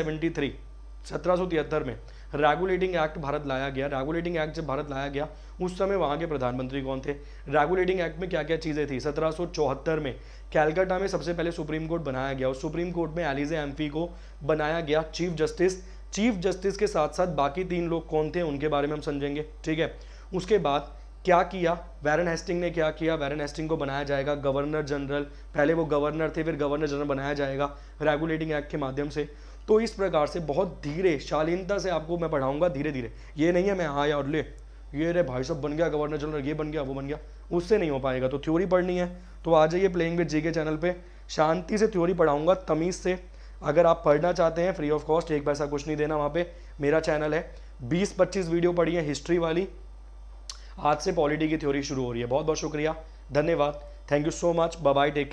सत्रह में रेगुलेटिंग एक्ट भारत लाया गया रेगुलेटिंग एक्ट जब भारत लाया गया उस समय वहाँ के प्रधानमंत्री कौन थे रेगुलेटिंग एक्ट में क्या क्या चीज़ें थी सत्रह में कैलकाटा में सबसे पहले सुप्रीम कोर्ट बनाया गया और सुप्रीम कोर्ट में एलिजे एम्फी को बनाया गया चीफ जस्टिस चीफ जस्टिस के साथ साथ बाकी तीन लोग कौन थे उनके बारे में हम समझेंगे ठीक है उसके बाद क्या किया वैरन हेस्टिंग ने क्या किया वैरन हेस्टिंग को बनाया जाएगा गवर्नर जनरल पहले वो गवर्नर थे फिर गवर्नर जनरल बनाया जाएगा रेगुलेटिंग एक्ट के माध्यम से तो इस प्रकार से बहुत धीरे शालीनता से आपको मैं पढ़ाऊंगा धीरे धीरे ये नहीं है मैं हाँ या और ले ये रे भाई सब बन गया गवर्नर जनरल ये बन गया वो बन गया उससे नहीं हो पाएगा तो थ्योरी पढ़नी है तो आ जाइए प्लेइंग विद जी के चैनल पे शांति से थ्योरी पढ़ाऊंगा तमीज़ से अगर आप पढ़ना चाहते हैं फ्री ऑफ कॉस्ट एक पैसा कुछ नहीं देना वहाँ पे मेरा चैनल है बीस पच्चीस वीडियो पढ़ी है हिस्ट्री वाली आज से पॉलिटी की थ्योरी शुरू हो रही है बहुत बहुत शुक्रिया धन्यवाद thank you so much bye take